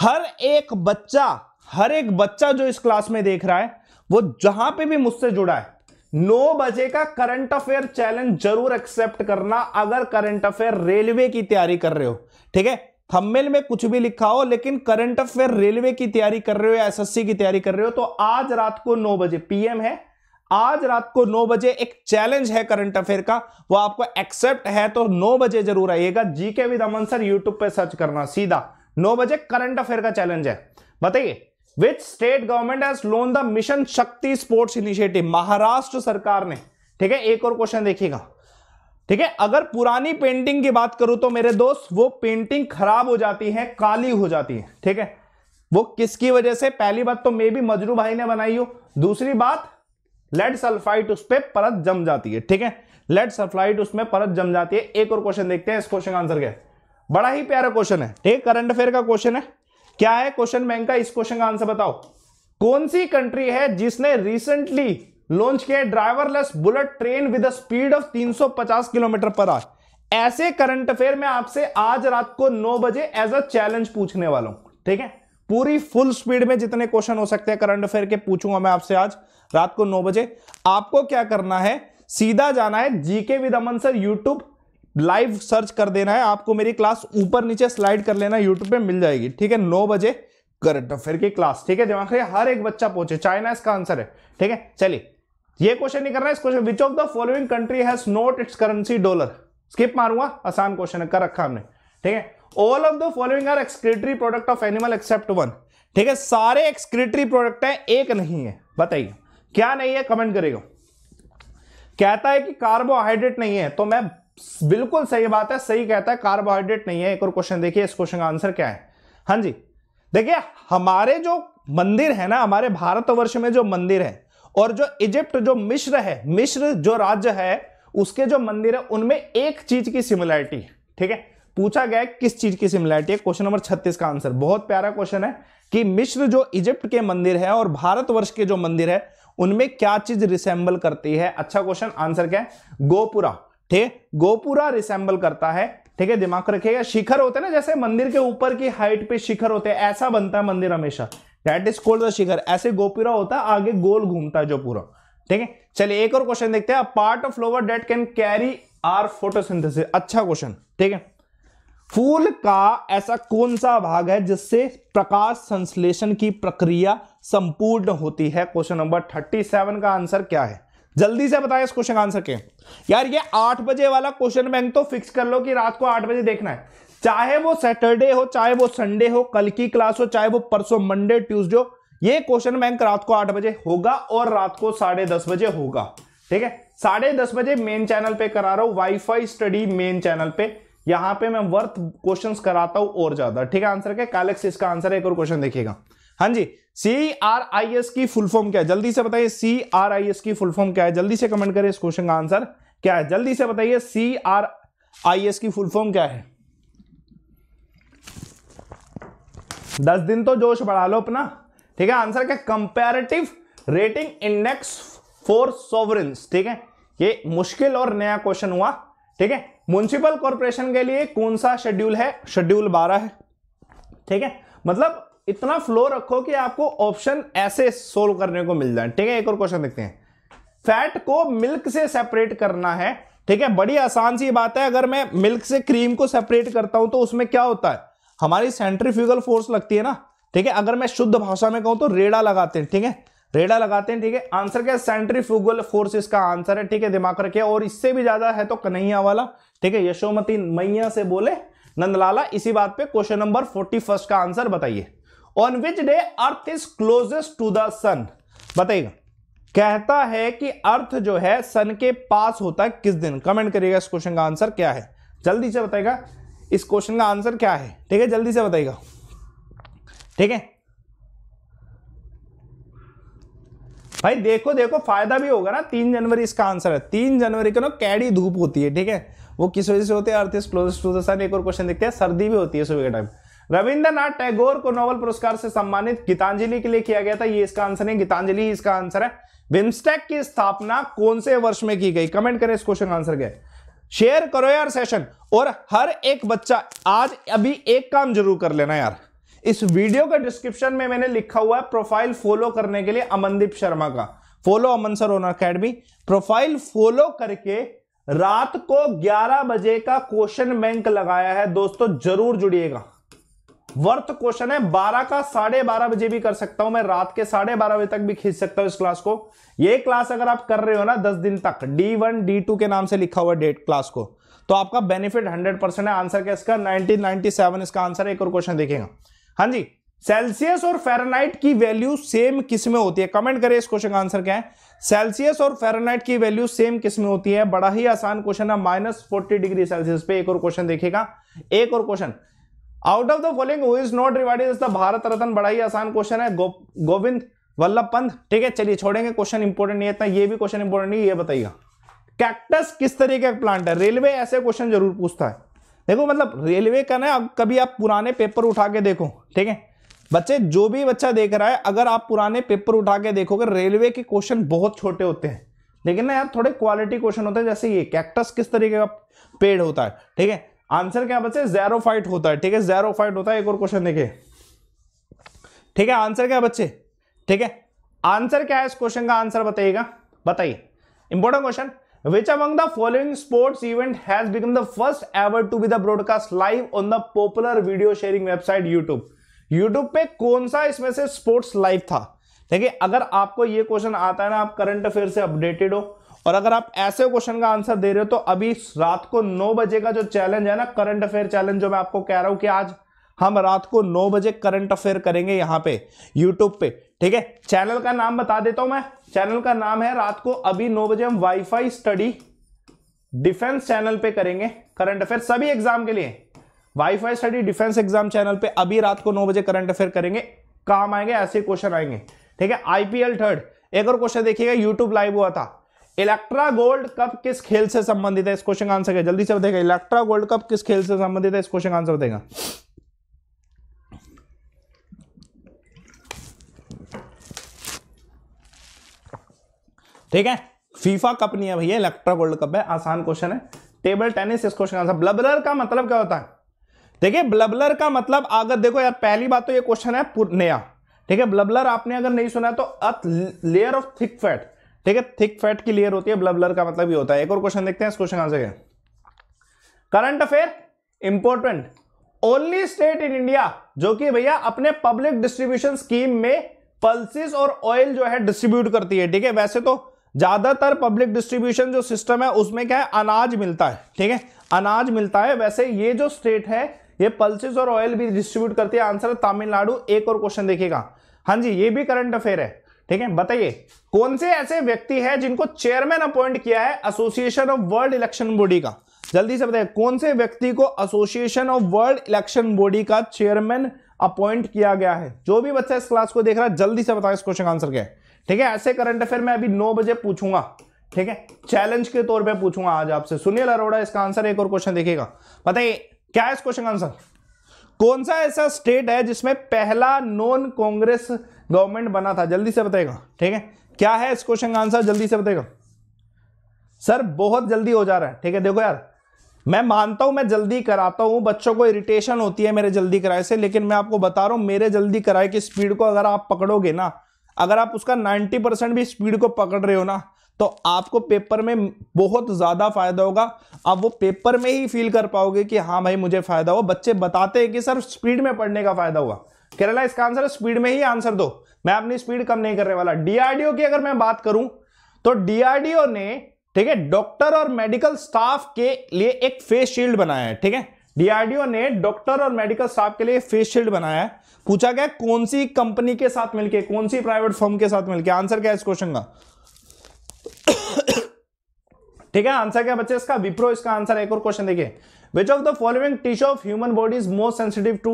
हर एक बच्चा हर एक बच्चा जो इस क्लास में देख रहा है वो जहां पे भी मुझसे जुड़ा है नौ बजे का करंट अफेयर चैलेंज जरूर एक्सेप्ट करना अगर करंट अफेयर रेलवे की तैयारी कर रहे हो ठीक है थंबनेल में कुछ भी लिखा हो लेकिन करंट अफेयर रेलवे की तैयारी कर रहे हो या एसएससी की तैयारी कर रहे हो तो आज रात को नौ बजे पीएम है आज रात को नौ बजे एक चैलेंज है करंट अफेयर का वो आपको एक्सेप्ट है तो नौ बजे जरूर आइएगा GK with Aman sir YouTube पर सर्च करना सीधा नौ बजे करंट अफेयर का चैलेंज है बताइए which state government has launched the mission Shakti sports initiative Maharashtra सरकार ने ठीक है एक और क्वेश्चन देखिएगा ठीक है अगर पुरानी पेंटिंग की बात करूं तो मेरे दोस्त वो पेंटिंग खराब हो जाती है काली हो जाती है ठीक है वो किसकी वजह से पहली बात तो मे भी मजरू भाई ने बनाई हो दूसरी बात लेड सल्फाइट उस पर परत जम जाती है ठीक है लेड सल्फाइट उसमें परत जम जाती है एक और क्वेश्चन देखते हैं इस क्वेश्चन का आंसर क्या बड़ा ही प्यारा क्वेश्चन है ठीक करंट अफेयर का क्वेश्चन है क्या है क्वेश्चन बैंक का इस क्वेश्चन का आंसर बताओ कौन सी कंट्री है जिसने रिसेंटली लॉन्च किया driverless bullet train with speed of 350 kilometre per hour ऐसे करंट अफेयर में आपसे आज रात को 9 बजे एज अ चैलेंज पूछने वाला हूं ठीक है पूरी फुल स्पीड में जितने क्वेश्चन हो सकते हैं करंट अफेयर के पूछूंगा मैं आपसे आज रात को नौ बजे आपको क्या करना है सीधा जाना है GK with Aman sir YouTube live search कर देना है आपको मेरी क्लास ऊपर नीचे स्लाइड कर लेना यूट्यूब पे मिल जाएगी ठीक है नौ बजे करंट अफेयर की क्लास ठीक है दिमाग हर एक बच्चा पहुंचे चाइना इसका आंसर है ठीक है चलिए ये क्वेश्चन नहीं कर रहा है इस question which of the following country has not its currency dollar skip मारूंगा आसान क्वेश्चन है कर रखा हमने ठीक है all of the following are excretory product of animal except one ठीक है सारे एक्सक्रेटरी प्रोडक्ट है एक नहीं है बताइए क्या नहीं है कमेंट करेगा कहता है कि कार्बोहाइड्रेट नहीं है तो मैं बिल्कुल सही बात है सही कहता है कार्बोहाइड्रेट नहीं है एक और क्वेश्चन देखिए इस क्वेश्चन का आंसर क्या है हाँ जी देखिए हमारे जो मंदिर है ना हमारे भारतवर्ष में जो मंदिर है और जो इजिप्ट जो मिश्र है मिश्र जो राज्य है उसके जो मंदिर है उनमें एक चीज की सिमिलैरिटी है ठीक है पूछा गया किस चीज की सिमिलैरिटी है क्वेश्चन नंबर 36 का आंसर बहुत प्यारा क्वेश्चन है कि मिश्र जो इजिप्ट के मंदिर है और भारतवर्ष के जो मंदिर है उनमें क्या चीज रिसेंबल करती है अच्छा क्वेश्चन आंसर क्या है गोपुरा ठीक है गोपुरा रिसेंबल करता है ठीक है दिमाग रखिएगा शिखर होते हैं ना जैसे मंदिर के ऊपर की हाइट पे शिखर होते हैं ऐसा बनता है मंदिर हमेशा that is called the shikhar ऐसे गोपुरा होता है आगे गोल घूमता है जो पूरा ठीक है चलिए एक और क्वेश्चन देखते हैं part of flower that can carry out photosynthesis अच्छा क्वेश्चन ठीक है फूल का ऐसा कौन सा भाग है जिससे प्रकाश संश्लेषण की प्रक्रिया संपूर्ण होती है क्वेश्चन नंबर थर्टी सेवन का आंसर क्या है जल्दी से बताएं इस क्वेश्चन का आंसर के यार ये आठ बजे वाला क्वेश्चन बैंक तो फिक्स कर लो कि रात को आठ बजे देखना है चाहे वो सैटरडे हो चाहे वो संडे हो कल की क्लास हो चाहे वो परसों मंडे ट्यूसडे हो ये क्वेश्चन बैंक रात को आठ बजे होगा और रात को साढ़े दस बजे होगा ठीक है साढ़े दस बजे मेन चैनल पे करा रहा हूं वाईफाई स्टडी मेन चैनल पे यहां पे मैं वर्थ क्वेश्चन कराता हूं और ज्यादा ठीक है आंसर क्या कैलेक्स इसका आंसर एक और क्वेश्चन देखिएगा हाँ जी सी आर आई एस की फुल फॉर्म क्या है जल्दी से बताइए सी आर आई एस की फुल फॉर्म क्या है जल्दी से कमेंट करें इस क्वेश्चन का आंसर क्या है जल्दी से बताइए सी आर आई एस की फुल फॉर्म क्या है दस दिन तो जोश बढ़ा लो अपना ठीक है आंसर क्या comparative rating index for sovereign ठीक है ये मुश्किल और नया क्वेश्चन हुआ ठीक है म्यूनसिपल कॉरपोरेशन के लिए कौन सा शेड्यूल है शेड्यूल बारह है ठीक है मतलब इतना फ्लो रखो कि आपको ऑप्शन ऐसे सोल्व करने को मिल जाए ठीक है एक और क्वेश्चन देखते हैं फैट को मिल्क से सेपरेट करना है ठीक है बड़ी आसान सी बात है अगर मैं मिल्क से क्रीम को सेपरेट करता हूं तो उसमें क्या होता है हमारी सेंट्रीफ्यूगल फोर्स लगती है ना ठीक है अगर मैं शुद्ध भाषा में कहूं तो रेडा लगाते हैं ठीक है रेडा लगाते हैं ठीक है आंसर क्या है सेंट्रीफ्यूगल फोर्स इसका आंसर है ठीक है दिमाग रखे और इससे भी ज्यादा है तो कन्हैया वाला ठीक है यशोमती मैया से बोले नंदलाला इसी बात पे क्वेश्चन नंबर फोर्टी फर्स्ट का आंसर बताइए on which day earth is closest to the sun बताइएगा कहता है कि अर्थ जो है सन के पास होता है किस दिन कमेंट करिएगा इस क्वेश्चन का आंसर क्या है जल्दी से बताएगा इस क्वेश्चन का आंसर क्या है ठीक है जल्दी से बताइएगा ठीक है भाई देखो देखो फायदा भी होगा ना तीन जनवरी इसका आंसर है तीन जनवरी को ना कैडी धूप होती है ठीक है वो किस वजह से होते हैं earth is close to the एक और क्वेश्चन देखते हैं सर्दी भी होती है सुबह के टाइम रविंद्रनाथ टैगोर को नोबल पुरस्कार से सम्मानित गीतांजलि के लिए किया गया था ये इसका आंसर है गीतांजलि इसका आंसर है बिम्स्टेक की स्थापना कौन से वर्ष में की गई कमेंट करें इस क्वेश्चन का आंसर क्या है शेयर करो यार सेशन और हर एक बच्चा आज अभी एक काम जरूर कर लेना यार इस वीडियो के डिस्क्रिप्शन में मैंने लिखा हुआ है प्रोफाइल फॉलो करने के लिए अमनदीप शर्मा का follow Aman sir Unacademy profile follow करके रात को 11 बजे का क्वेश्चन बैंक लगाया है दोस्तों जरूर जुड़िएगा वर्थ क्वेश्चन है बारह का साढ़े बारह बजे भी कर सकता हूं मैं रात के साढ़े बारह बजे तक भी खींच सकता हूं इस क्लास को ये क्लास अगर आप कर रहे हो ना दस दिन तक डी वन डी टू के नाम से लिखा हुआ डेट क्लास को तो आपका बेनिफिट हंड्रेड परसेंट है आंसर क्या इसका नाइनटीन नाइनटी सेवन इसका आंसर है एक और क्वेश्चन देखेगा हाँ जी सेल्सियस और फेरनाइट की वैल्यू सेम किस में होती है कमेंट करें इस क्वेश्चन का आंसर क्या है सेल्सियस और फेरनाइट की वैल्यू सेम किस में होती है बड़ा ही आसान क्वेश्चन है माइनस फोर्टी डिग्री सेल्सियस पे एक और क्वेश्चन देखेगा एक और question out of the following who is not rewarded is the Bharat Ratna बड़ा ही आसान क्वेश्चन है गोविंद वल्लभ पंत ठीक है चलिए छोड़ेंगे क्वेश्चन इंपोर्टेंट नहीं है इतना ये भी क्वेश्चन इंपोर्टेंट नहीं ये बताइएगा कैक्टस किस तरीके का प्लांट है रेलवे ऐसे क्वेश्चन जरूर पूछता है देखो मतलब रेलवे का ना कभी आप पुराने पेपर उठा के देखो ठीक है बच्चे जो भी बच्चा देख रहा है अगर आप पुराने पेपर उठा के देखोगे रेलवे के क्वेश्चन बहुत छोटे होते हैं लेकिन ना यार थोड़े क्वालिटी क्वेश्चन होते हैं जैसे ये कैक्टस किस तरीके का पेड़ होता है ठीक है आंसर क्या बचे जैरोफाइट होता है ठीक है जैरोफाइट होता है एक और क्वेश्चन देखे ठीक है आंसर क्या बच्चे ठीक है आंसर क्या है इस क्वेश्चन का आंसर बताइएगा बताइए important question which among the following sports event has become the first ever to be the broadcast live on the popular video sharing website YouTube YouTube पे कौन सा इसमें से स्पोर्ट्स लाइव था देखिए अगर आपको ये क्वेश्चन आता है ना आप करंट अफेयर से अपडेटेड हो और अगर आप ऐसे क्वेश्चन का आंसर दे रहे हो तो अभी रात को नौ बजे का जो चैलेंज है ना करंट अफेयर चैलेंज जो मैं आपको कह रहा हूं कि आज हम रात को नौ बजे करंट अफेयर करेंगे यहां पे यूट्यूब पे ठीक है चैनल का नाम बता देता हूं मैं चैनल का नाम है रात को अभी नौ बजे हम वाईफाई स्टडी डिफेंस चैनल पे करेंगे करंट अफेयर सभी एग्जाम के लिए WiFi study defence exam channel पे अभी रात को नौ बजे करंट अफेयर करेंगे काम आएंगे ऐसे क्वेश्चन आएंगे ठीक है आईपीएल थर्ड एक और क्वेश्चन देखिएगा यूट्यूब लाइव हुआ था इलेक्ट्रा गोल्ड कप किस खेल से संबंधित है इस क्वेश्चन का आंसर क्या जल्दी से बताएगा इलेक्ट्रा गोल्ड कप किस खेल से संबंधित है इस क्वेश्चन का आंसर बताएगा ठीक है फीफा कप नहीं है भैया इलेक्ट्रा गोल्ड कप है आसान क्वेश्चन है टेबल टेनिस इस क्वेश्चन का आंसर ब्लबलर का मतलब क्या होता है देखिए ब्लबलर का मतलब अगर देखो यार पहली बात तो ये क्वेश्चन है नया ठीक है ब्लबलर आपने अगर नहीं सुना तो लेयर ऑफ थिक फैट ठीक है थिक फैट की लेयर होती है ब्लर ब्लर का मतलब ही होता है एक और क्वेश्चन देखते हैं इस क्वेश्चन आंसर क्या current affair important only state in India जो कि भैया अपने पब्लिक डिस्ट्रीब्यूशन स्कीम में पल्सिस और ऑयल जो है डिस्ट्रीब्यूट करती है ठीक है वैसे तो ज्यादातर पब्लिक डिस्ट्रीब्यूशन जो सिस्टम है उसमें क्या है अनाज मिलता है ठीक है अनाज मिलता है वैसे ये जो स्टेट है ये पल्सिस और ऑयल भी डिस्ट्रीब्यूट करती है आंसर तमिलनाडु एक और क्वेश्चन देखिएगा हाँ जी ये भी करंट अफेयर है ठीक है बताइए कौन से ऐसे व्यक्ति है जिनको चेयरमैन अपॉइंट किया है association of world election body का जल्दी से बताइए कौन से व्यक्ति को association of world election body का चेयरमैन अपॉइंट किया गया है जो भी बच्चा इस क्लास को देख रहा है जल्दी से बताएं इस क्वेश्चन का आंसर क्या है ठीक है ऐसे करंट अफेयर मैं अभी नौ बजे पूछूंगा ठीक है चैलेंज के तौर पे पूछूंगा आज आपसे सुनील अरोड़ा इसका आंसर एक और क्वेश्चन देखिएगा बताइए क्या है इस क्वेश्चन का आंसर कौन सा ऐसा स्टेट है जिसमें पहला नॉन कांग्रेस गवर्नमेंट बना था जल्दी से बताएगा ठीक है क्या है इस क्वेश्चन का आंसर जल्दी से बताएगा सर बहुत जल्दी हो जा रहा है ठीक है देखो यार मैं मानता हूं मैं जल्दी कराता हूं बच्चों को इरिटेशन होती है मेरे जल्दी कराए से लेकिन मैं आपको बता रहा हूं मेरे जल्दी कराए की स्पीड को अगर आप पकड़ोगे ना अगर आप उसका 90 परसेंट भी स्पीड को पकड़ रहे हो ना तो आपको पेपर में बहुत ज़्यादा फायदा होगा आप वो पेपर में ही फील कर पाओगे कि हाँ भाई मुझे फायदा हुआ बच्चे बताते हैं कि सर स्पीड में पढ़ने का फायदा हुआ केरला इसका आंसर है स्पीड में ही आंसर दो मैं अपनी स्पीड कम नहीं करने वाला डीआरडीओ की अगर मैं बात करूं तो डीआरडीओ ने ठीक है डॉक्टर और मेडिकल स्टाफ के लिए एक फेस शील्ड बनाया है ठीक है डीआरडीओ ने डॉक्टर और मेडिकल स्टाफ के लिए फेस शील्ड बनाया है पूछा गया कौन सी कंपनी के साथ मिलकर कौन सी प्राइवेट फॉर्म के साथ मिलकर आंसर क्या है इस क्वेश्चन का ठीक है आंसर क्या बच्चे इसका विप्रो इसका आंसर एक और क्वेश्चन देखिए which of the following tissue of human body is most sensitive to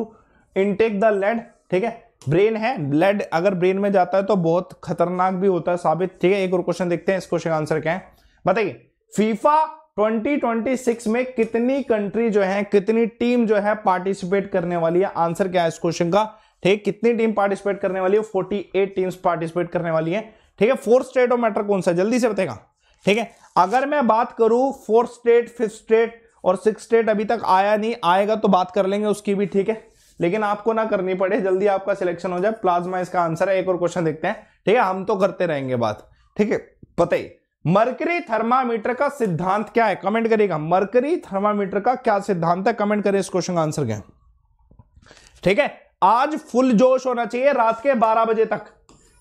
intake the land ठीक है ब्रेन है ब्लड अगर ब्रेन में जाता है तो बहुत खतरनाक भी होता है साबित ठीक है एक और क्वेश्चन देखते हैं इस क्वेश्चन का आंसर क्या है बताइए फीफा 2026 में कितनी कंट्री जो है कितनी टीम जो है पार्टिसिपेट करने वाली है आंसर क्या है इस क्वेश्चन का ठीक कितनी टीम पार्टिसिपेट करने वाली है फोर्टी टीम्स पार्टिसिपेट करने वाली है ठीक है फोर्थ स्टेट और मैटर कौन सा जल्दी से बताएगा ठीक है अगर मैं बात करूं फोर्थ स्टेट फिफ्थ स्टेट और सिक्स स्टेट अभी तक आया नहीं आएगा तो बात कर लेंगे उसकी भी ठीक है लेकिन आपको ना करनी पड़े जल्दी आपका सिलेक्शन हो जाए प्लाज्मा इसका आंसर है एक और क्वेश्चन देखते हैं ठीक है हम तो करते रहेंगे बात ठीक है पता ही मर्करी थर्मामीटर का सिद्धांत क्या है कमेंट करिएगा मर्करी थर्मामीटर का क्या सिद्धांत है कमेंट करें इस क्वेश्चन का आंसर क्या ठीक है आज फुल जोश होना चाहिए रात के 12 बजे तक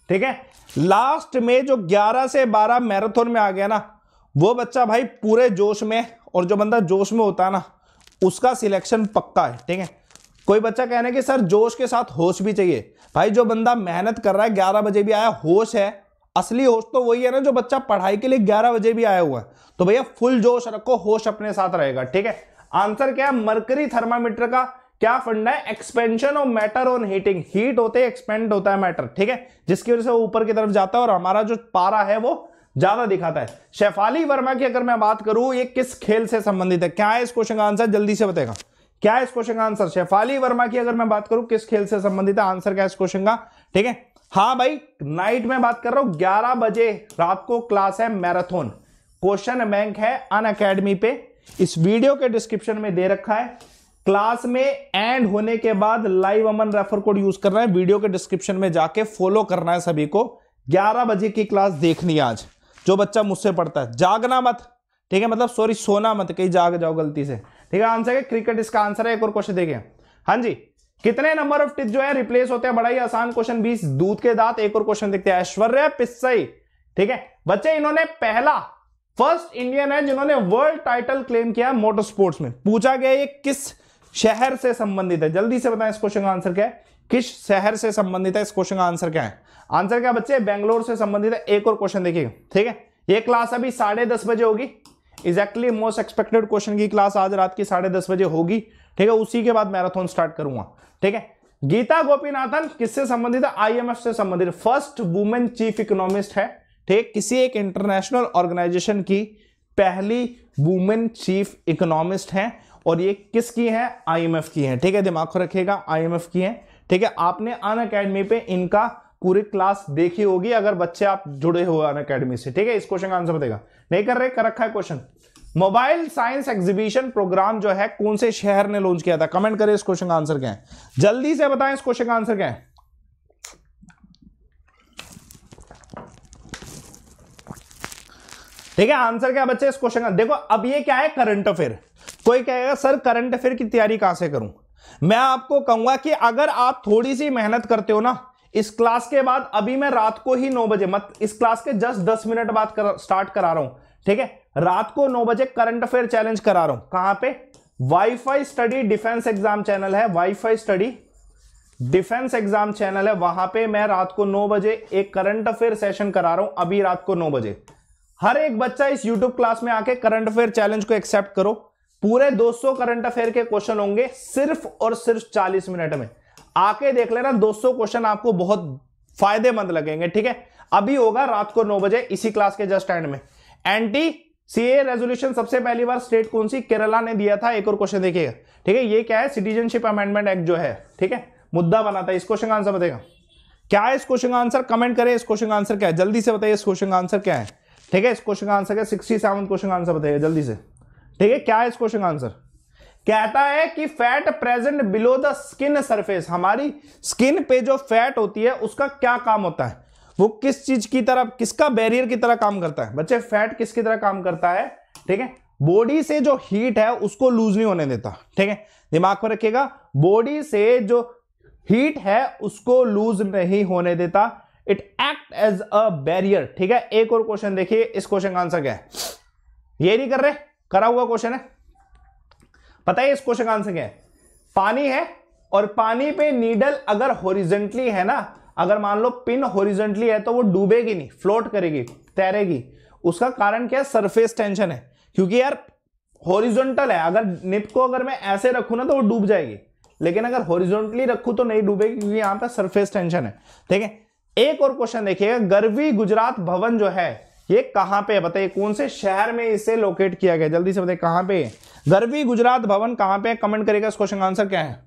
ठीक है लास्ट में जो 11 से 12 मैराथन में आ गया ना वो बच्चा भाई पूरे जोश में और जो बंदा जोश में होता है ना उसका सिलेक्शन पक्का है ठीक है कोई बच्चा कह रहा कि सर जोश के साथ होश भी चाहिए भाई जो बंदा मेहनत कर रहा है ग्यारह बजे भी आया होश है असली होश तो वही है ना जो बच्चा पढ़ाई के लिए ग्यारह बजे भी आया हुआ है तो भैया फुल जोश रखो होश अपने साथ रहेगा ठीक है आंसर क्या है मरकरी थर्मामीटर का क्या फंडा है expansion of matter on heating heat होते एक्सपेंड होता है मैटर ठीक है जिसकी वजह से वो ऊपर की तरफ जाता है और हमारा जो पारा है वो ज्यादा दिखाता है शेफाली वर्मा की अगर मैं बात करूं ये किस खेल से संबंधित है क्या है इस क्वेश्चन का आंसर जल्दी से बताएगा क्या इस क्वेश्चन का आंसर शेफाली वर्मा की अगर मैं बात करूं किस खेल से संबंधित आंसर क्या इस क्वेश्चन का ठीक है हाँ भाई नाइट में बात कर रहा हूं ग्यारह बजे रात को क्लास है मैराथन क्वेश्चन बैंक है अन अकेडमी पे इस वीडियो के डिस्क्रिप्शन में दे रखा है क्लास में एंड होने के बाद live Aman refer code use करना है वीडियो के डिस्क्रिप्शन में जाके फॉलो करना है सभी को 11 बजे की क्लास देखनी आज जो बच्चा मुझसे पढ़ता है जागना मत ठीक है मतलब सॉरी सोना मत कहीं जाग जाओ गलती से ठीक है आंसर है क्रिकेट इसका आंसर है एक और क्वेश्चन देखिए हाँ जी कितने नंबर ऑफ टिथ जो है रिप्लेस होते हैं बड़ा ही आसान क्वेश्चन बीस दूध के दांत एक और क्वेश्चन देखते हैं ऐश्वर्य पिस्सई ठीक है बच्चे इन्होंने पहला फर्स्ट इंडियन है जिन्होंने वर्ल्ड टाइटल क्लेम किया है मोटर स्पोर्ट्स में पूछा गया ये किस शहर से संबंधित है जल्दी से बताएं इस क्वेश्चन का आंसर क्या है किस शहर से संबंधित है इस क्वेश्चन का आंसर क्या है आंसर क्या बच्चे बेंगलोर से संबंधित है एक और क्वेश्चन देखिएगा ठीक है ये क्लास अभी साढ़े दस बजे होगी एग्जैक्टली मोस्ट एक्सपेक्टेड क्वेश्चन की क्लास आज रात की साढ़े दस बजे होगी ठीक है उसी के बाद मैराथन स्टार्ट करूंगा ठीक है गीता गोपीनाथन किससे संबंधित है आईएमएफ से संबंधित फर्स्ट वुमेन चीफ इकोनॉमिस्ट है ठीक किसी एक इंटरनेशनल ऑर्गेनाइजेशन की पहली वुमेन चीफ इकोनॉमिस्ट है और ये किसकी है आईएमएफ की है ठीक है दिमाग को रखिएगा आईएमएफ की है ठीक है आपने अन अकेडमी पे इनका पूरी क्लास देखी होगी अगर बच्चे आप जुड़े हुए अन अकेडमी से ठीक है इस क्वेश्चन का आंसर देगा नहीं कर रहे कर रखा है question mobile science exhibition programme जो है कौन से शहर ने लॉन्च किया था कमेंट करें इस क्वेश्चन का आंसर क्या है जल्दी से बताएं इस क्वेश्चन का आंसर क्या है ठीक है आंसर क्या बच्चे इस क्वेश्चन का देखो अब ये क्या है करंट अफेयर कोई कहेगा सर करंट अफेयर की तैयारी कहां से करूं मैं आपको कहूंगा कि अगर आप थोड़ी सी मेहनत करते हो ना इस क्लास के बाद अभी मैं रात को ही नौ बजे मत इस क्लास के जस्ट दस मिनट बाद कर, स्टार्ट करा रहा हूं ठीक है रात को नौ बजे करंट अफेयर चैलेंज करा रहा हूं कहां पे WiFi study defence exam channel है WiFi study defence exam channel है वहां पे मैं रात को नौ बजे एक करंट अफेयर सेशन करा रहा हूं अभी रात को नौ बजे हर एक बच्चा इस यूट्यूब क्लास में आके करंट अफेयर चैलेंज को एक्सेप्ट करो पूरे दो करंट अफेयर के क्वेश्चन होंगे सिर्फ और सिर्फ चालीस मिनट में आके देख लेना 200 क्वेश्चन आपको बहुत फायदेमंद लगेंगे ठीक है अभी होगा रात को नौ बजे इसी क्लास के जस्ट एंड में एंटी सीए रेजोल्यूशन सबसे पहली बार स्टेट कौन सी केरला ने दिया था एक और क्वेश्चन देखिएगा ठीक है ये क्या है सिटीजनशिप अमेंडमेंट एक्ट जो है ठीक है मुद्दा बना था इस क्वेश्चन का आंसर बताएगा क्या है इस क्वेश्चन का आंसर कमेंट करें इस क्वेश्चन का आंसर क्या है जल्दी से बताइए इस क्वेश्चन का आंसर क्या है ठीक है इस क्वेश्चन का आंसर क्या सिक्सटी सेवन क्वेश्चन का आंसर बताइए जल्दी से ठीक है क्या है इस क्वेश्चन का आंसर कहता है कि fat present below the skin surface हमारी स्किन पे जो फैट होती है उसका क्या काम होता है वो किस चीज की तरह किसका बैरियर की तरह काम करता है बच्चे फैट किसकी तरह काम करता है ठीक है बॉडी से जो हीट है उसको लूज नहीं होने देता ठीक है दिमाग पर रखिएगा बॉडी से जो हीट है उसको लूज नहीं होने देता it act as a barrier ठीक है एक और क्वेश्चन देखिए इस क्वेश्चन का आंसर क्या है ये नहीं कर रहे करा हुआ क्वेश्चन है पता है इस क्वेश्चन का आंसर क्या है पानी है और पानी पे नीडल अगर होरिजेंटली है ना अगर मान लो पिन होरिजेंटली है तो वो डूबेगी नहीं फ्लोट करेगी तैरेगी उसका कारण क्या है सरफेस टेंशन है क्योंकि यार होरिजोंटल है अगर निप को अगर मैं ऐसे रखू ना तो वो डूब जाएगी लेकिन अगर हॉरिजॉन्टली रखू तो नहीं डूबेगी क्योंकि यहाँ पर सरफेस टेंशन है ठीक है एक और क्वेश्चन देखिएगा गर्वी गुजरात भवन जो है ये कहां पे है बताइए कौन से शहर में इसे लोकेट किया गया जल्दी से बताइए कहां पे है गरवी गुजरात भवन कहां पे कमेंट करेगा इस क्वेश्चन का आंसर क्या है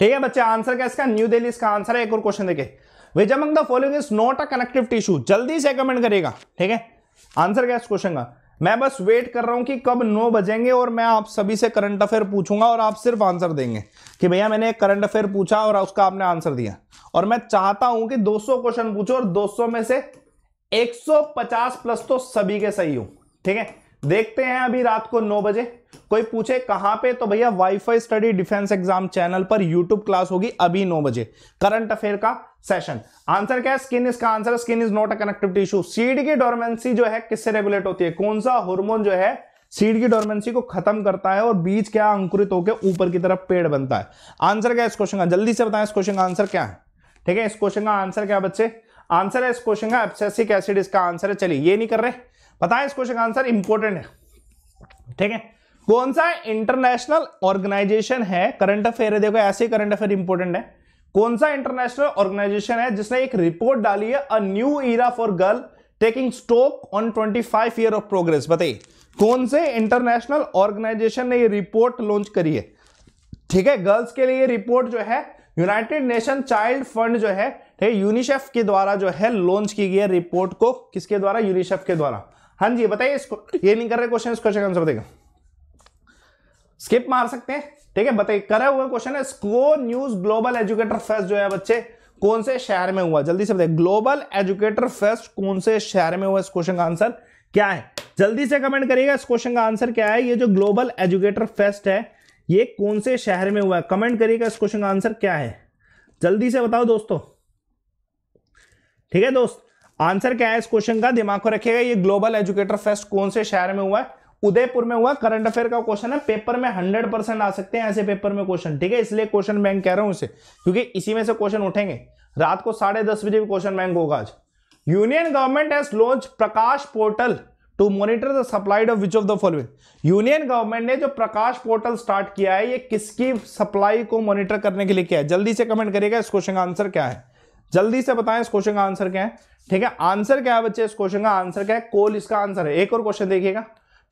ठीक है बच्चे आंसर क्या इसका न्यू दिल्ली इसका आंसर है एक और क्वेश्चन देखे which among the following is not a connective tissue जल्दी से कमेंट करेगा ठीक है आंसर क्या इस क्वेश्चन का मैं बस वेट कर रहा हूं कि कब नौ बजेंगे और मैं आप सभी से करंट अफेयर पूछूंगा और आप सिर्फ आंसर देंगे कि भैया मैंने एक करंट अफेयर पूछा और उसका आपने आंसर दिया और मैं चाहता हूं कि 200 क्वेश्चन पूछो और 200 में से 150 प्लस तो सभी के सही हो ठीक है देखते हैं अभी रात को नौ बजे कोई पूछे कहां पे तो भैया WiFi study defence exam channel पर यूट्यूब क्लास होगी अभी नौ बजे करंट अफेयर का सेशन आंसर क्या है स्किन इसका answer skin is not a connective tissue seed की डोरमेंसी जो है किससे रेगुलेट होती है कौन सा हॉर्मोन जो है सीड की डोरमेंसी को खत्म करता है और बीज क्या अंकुरित होकर ऊपर की तरफ पेड़ बनता है आंसर क्या है इस क्वेश्चन का जल्दी से बताएं इस क्वेश्चन का आंसर क्या है ठीक है इस क्वेश्चन का आंसर क्या बच्चे आंसर है इस क्वेश्चन का एब्सेसिक एसिड इसका आंसर है चलिए ये नहीं कर रहे बताएं इस क्वेश्चन का आंसर इंपोर्टेंट है ठीक है कौन सा इंटरनेशनल ऑर्गेनाइजेशन है करंट अफेयर है देखो ऐसे करंट अफेयर इंपोर्टेंट है कौन सा इंटरनेशनल ऑर्गेनाइजेशन है जिसने एक रिपोर्ट डाली है a new era for girl taking stock on 25 year of progress बताइए कौन से इंटरनेशनल ऑर्गेनाइजेशन ने ये रिपोर्ट लॉन्च करी है ठीक है गर्ल्स के लिए रिपोर्ट जो है यूनाइटेड नेशन चाइल्ड फंड जो है यूनिसेफ के द्वारा जो है लॉन्च की गई है रिपोर्ट को किसके द्वारा यूनिसेफ के द्वारा हाँ जी बताइए इसको ये नहीं कर रहे क्वेश्चन इस क्वेश्चन का आंसर बताइए स्किप मार सकते हैं ठीक है बताइए करा हुआ क्वेश्चन है स्को न्यूज ग्लोबल एजुकेटर फेस्ट जो है बच्चे कौन से शहर में हुआ जल्दी से बताइए ग्लोबल एजुकेटर फेस्ट कौन से शहर में हुआ इस क्वेश्चन का आंसर क्या है जल्दी से कमेंट करिएगा इस क्वेश्चन का आंसर क्या है ये जो ग्लोबल एजुकेटर फेस्ट है ये कौन से शहर में हुआ है कमेंट करिएगा इस क्वेश्चन का आंसर क्या है जल्दी से बताओ दोस्तों ठीक है दोस्त आंसर क्या है इस क्वेश्चन का दिमाग को रखिएगा ये ग्लोबल एजुकेटर फेस्ट कौन से शहर में हुआ है उदयपुर में हुआ करंट अफेयर का क्वेश्चन है पेपर में हंड्रेड परसेंट आ सकते हैं ऐसे पेपर में क्वेश्चन ठीक है इसलिए क्वेश्चन बैंक कह रहा हूं इसे क्योंकि इसी में से क्वेश्चन उठेंगे रात को साढ़े दस बजे भी क्वेश्चन बैंक होगा आज union government has launch Prakash portal to monitor the supplied of which of the following union government ने जो प्रकाश पोर्टल स्टार्ट किया है ये किसकी सप्लाई को मॉनिटर करने के लिए किया है जल्दी से कमेंट करिएगा इस क्वेश्चन का आंसर क्या है जल्दी से बताएं इस क्वेश्चन का आंसर क्या है ठीक है आंसर क्या है बच्चे इस क्वेश्चन का आंसर क्या है कोल इसका आंसर है एक और क्वेश्चन देखिएगा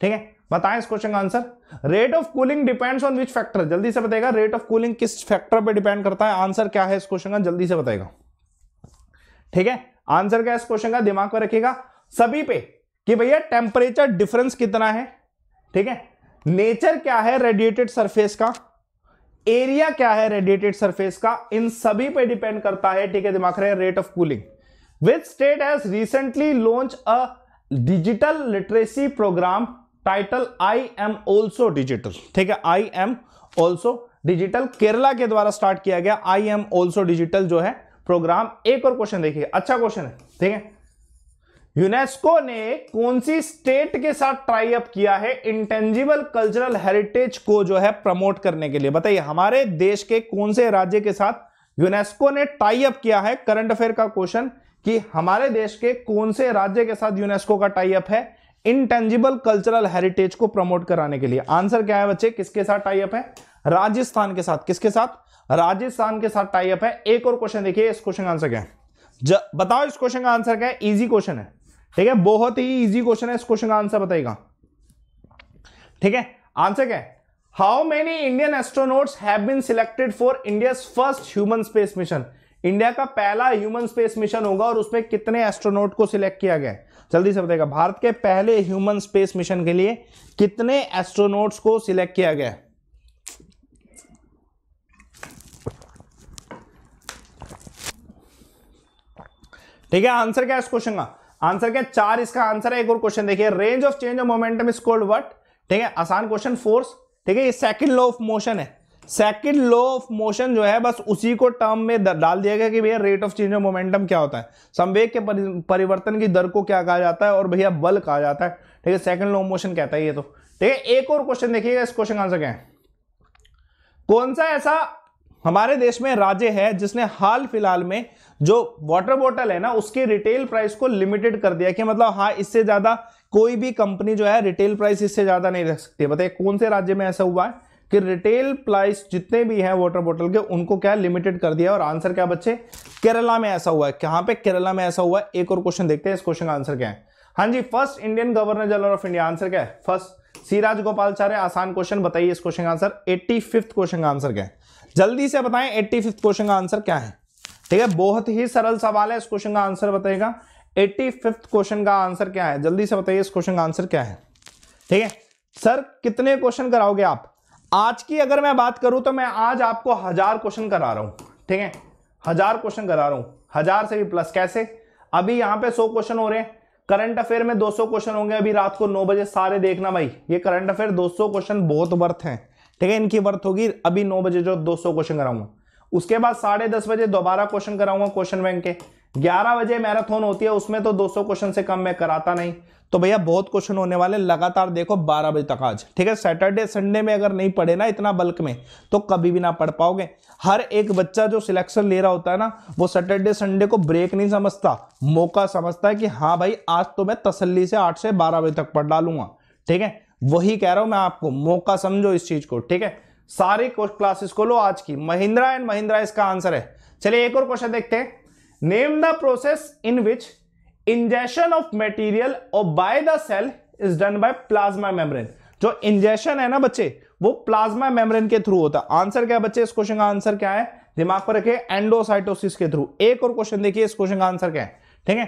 ठीक है बताएं इस क्वेश्चन का answer rate of cooling depends on which factor जल्दी से बताएगा रेट ऑफ कूलिंग किस फैक्टर पर डिपेंड करता है आंसर क्या है इस क्वेश्चन का जल्दी से बताएगा ठीक है आंसर क्या है इस क्वेश्चन का दिमाग में रखिएगा सभी पे कि भैया टेम्परेचर डिफरेंस कितना है ठीक है नेचर क्या है रेडिएटेड सरफेस का एरिया क्या है रेडिएटेड सरफेस का इन सभी पे डिपेंड करता है ठीक है दिमाग रहे rate of cooling which state has recently launch a digital literacy programme title I am also digital ठीक है I am also digital Kerala के द्वारा स्टार्ट किया गया आई एम ऑल्सो डिजिटल जो है प्रोग्राम एक और क्वेश्चन देखिए अच्छा क्वेश्चन है ठीक है यूनेस्को ने कौन सी स्टेट के साथ ट्राई अप किया है इंटेंजिबल कल्चरल हेरिटेज को जो है प्रमोट करने के लिए बताइए हमारे देश के कौन से राज्य के साथ यूनेस्को ने टाई अप किया है करंट अफेयर का क्वेश्चन कि हमारे देश के कौन से राज्य के साथ यूनेस्को का टाई अप है इनटेंजिबल कल्चरल हेरिटेज को प्रमोट कराने के लिए आंसर क्या है बच्चे किसके साथ टाई अप है राजस्थान के साथ किसके साथ राजस्थान के साथ टाई अप है एक और क्वेश्चन देखिए इस क्वेश्चन का आंसर क्या है बताओ इस क्वेश्चन का आंसर क्या है इजी क्वेश्चन है ठीक है बहुत ही इजी क्वेश्चन है इस क्वेश्चन का आंसर बताएगा ठीक है आंसर क्या है how many Indian astronaut have been selected for India first human space mission India का पहला ह्यूमन स्पेस मिशन होगा और उसमें कितने एस्ट्रोनोट को सिलेक्ट किया गया जल्दी से बताएगा भारत के पहले ह्यूमन स्पेस मिशन के लिए कितने एस्ट्रोनोट को सिलेक्ट किया गया ठीक है आंसर क्या है इस क्वेश्चन का आंसर क्या चार इसका आंसर है एक और क्वेश्चन देखिए रेंज of change of momentum is called what ठीक है आसान क्वेश्चन फोर्स ठीक है ये सेकंड लॉ ऑफ मोशन है सेकंड लॉ ऑफ मोशन जो है बस उसी को टर्म में डाल दिया गया कि भैया rate of change of momentum क्या होता है संवेग के परिवर्तन की दर को क्या कहा जाता है और भैया बल कहा जाता है ठीक है सेकंड लॉ ऑफ मोशन कहता है ये तो ठीक है एक और क्वेश्चन देखिएगा इस क्वेश्चन का आंसर क्या है कौन सा ऐसा हमारे देश में राज्य है जिसने हाल फिलहाल में जो वाटर बॉटल है ना उसकी रिटेल प्राइस को लिमिटेड कर दिया कि मतलब हाँ इससे ज्यादा कोई भी कंपनी जो है रिटेल प्राइस इससे ज्यादा नहीं रख सकती बताइए कौन से राज्य में ऐसा हुआ है कि रिटेल प्राइस जितने भी हैं वाटर बॉटल के उनको क्या लिमिटेड कर दिया और आंसर क्या बच्चे केरला में ऐसा हुआ है कहां पे केरला में ऐसा हुआ है एक और क्वेश्चन देखते हैं इस क्वेश्चन का आंसर क्या है हाँ जी first Indian governor general of India answer क्या है फर्स्ट सीराज गोपालचार्य आसान क्वेश्चन बताइए इस क्वेश्चन का आंसर एट्टी क्वेश्चन का आंसर क्या है जल्दी से बताएं एट्टी फिफ्थ क्वेश्चन का आंसर क्या है ठीक है बहुत ही सरल सवाल है इस क्वेश्चन का आंसर बताएगा एट्टी फिफ्थ क्वेश्चन का आंसर क्या है जल्दी से बताइए इस क्वेश्चन का आंसर क्या है ठीक है सर कितने क्वेश्चन कराओगे आप आज की अगर मैं बात करूं तो मैं आज आपको हजार क्वेश्चन करा रहा हूं ठीक है हजार क्वेश्चन करा रहा हूं हजार से भी प्लस कैसे अभी यहां पे सौ क्वेश्चन हो रहे हैं करंट अफेयर में 200 क्वेश्चन होंगे अभी रात को 9 बजे सारे देखना भाई ये करंट अफेयर 200 क्वेश्चन बहुत वर्थ हैं ठीक है इनकी वर्थ होगी अभी नौ बजे जो सौ क्वेश्चन कराऊंगा उसके बाद साढ़े दस बजे दोबारा क्वेश्चन कराऊंगा क्वेश्चन बैंक के ग्यारह बजे मैराथन होती है उसमें तो 200 क्वेश्चन से कम मैं कराता नहीं तो भैया बहुत क्वेश्चन होने वाले लगातार देखो 12 बजे तक आज ठीक है सैटरडे संडे में अगर नहीं पढ़े ना इतना बल्क में तो कभी भी ना पढ़ पाओगे हर एक बच्चा जो सिलेक्शन ले रहा होता है ना वो सैटरडे संडे को ब्रेक नहीं समझता मौका समझता है कि हाँ भाई आज तो मैं तसल्ली से आठ से बारह बजे तक पढ़ डालूंगा ठीक है वही कह रहा हूं मैं आपको मौका समझो इस चीज को ठीक है सारी क्लासेस को लो आज की महिंद्रा एंड महिंद्रा इसका आंसर है चलिए एक और क्वेश्चन देखते हैं name the process in which ingestion of material और by the cell is done by plasma membrane जो इंजेशन है ना बच्चे वो प्लाज्मा मेम्ब्रेन के थ्रू होता है आंसर क्या है बच्चे इस क्वेश्चन का आंसर क्या है दिमाग पर रखे एंडोसाइटोसिस के थ्रू एक और क्वेश्चन देखिए इस क्वेश्चन का आंसर क्या है ठीक है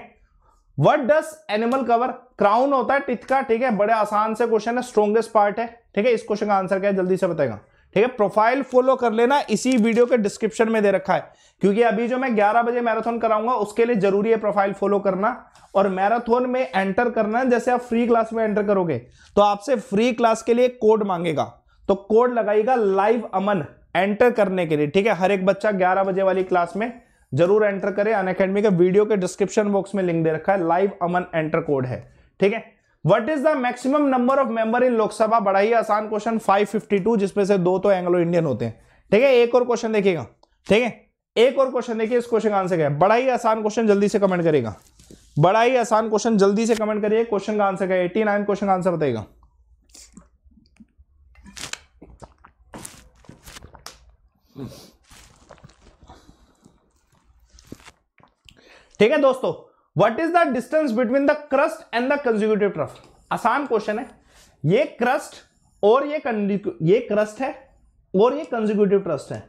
what does enamel cover crown होता है टिथ का ठीक है बड़े आसान से क्वेश्चन है स्ट्रोंगेस्ट पार्ट है ठीक है इस क्वेश्चन का आंसर क्या है जल्दी से बताएगा ठीक है प्रोफाइल फॉलो कर लेना इसी वीडियो के डिस्क्रिप्शन में दे रखा है क्योंकि अभी जो मैं 11 बजे मैराथन कराऊंगा उसके लिए जरूरी है प्रोफाइल फॉलो करना और मैराथन में एंटर करना है जैसे आप फ्री क्लास में एंटर करोगे तो आपसे फ्री क्लास के लिए कोड मांगेगा तो कोड लगाइएगा लाइव अमन एंटर करने के लिए ठीक है हर एक बच्चा ग्यारह बजे वाली क्लास में जरूर एंटर करें अन अकेडमी का वीडियो के डिस्क्रिप्शन बॉक्स में लिंक दे रखा है लाइव अमन एंटर कोड है ठीक है what is the maximum number of member in Lok Sabha बड़ा ही आसान क्वेश्चन 552 जिसमें से दो तो एंग्लो इंडियन होते हैं ठीक है एक और क्वेश्चन देखिएगा ठीक है एक और क्वेश्चन देखिए इस क्वेश्चन का आंसर क्या है बड़ा ही आसान क्वेश्चन जल्दी से कमेंट करेगा बड़ा ही आसान क्वेश्चन जल्दी से कमेंट करिए क्वेश्चन का आंसर क्या एटी नाइन क्वेश्चन का आंसर बताएगा Hmm. ठीक है दोस्तों what is the distance between the crest and the consecutive trough आसान क्वेश्चन है ये क्रस्ट और ये ये क्रस्ट है और ये कंजिक्यूटिव ट्रस्ट है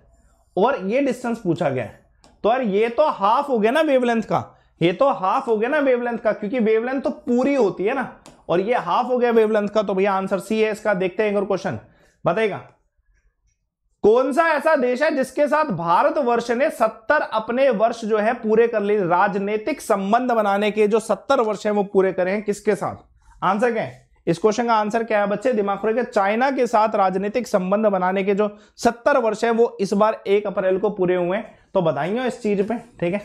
और ये डिस्टेंस पूछा गया है तो यार ये तो हाफ हो गया ना वेवलेंथ का ये तो हाफ हो गया ना वेवलेंथ का क्योंकि वेवलेंथ तो पूरी होती है ना और ये हाफ हो गया वेवलेंथ का तो भैया आंसर सी है इसका देखते हैं एक और क्वेश्चन बताएगा कौन सा ऐसा देश है जिसके साथ भारतवर्ष ने सत्तर अपने वर्ष जो है पूरे कर लिए राजनीतिक संबंध बनाने के जो सत्तर वर्ष है वो पूरे करे हैं किसके साथ आंसर क्या है इस क्वेश्चन का आंसर क्या है बच्चे दिमाग खोल के चाइना के साथ राजनीतिक संबंध बनाने के जो सत्तर वर्ष है वो इस बार एक अप्रैल को पूरे हुए हैं तो बताइए इस चीज पे ठीक है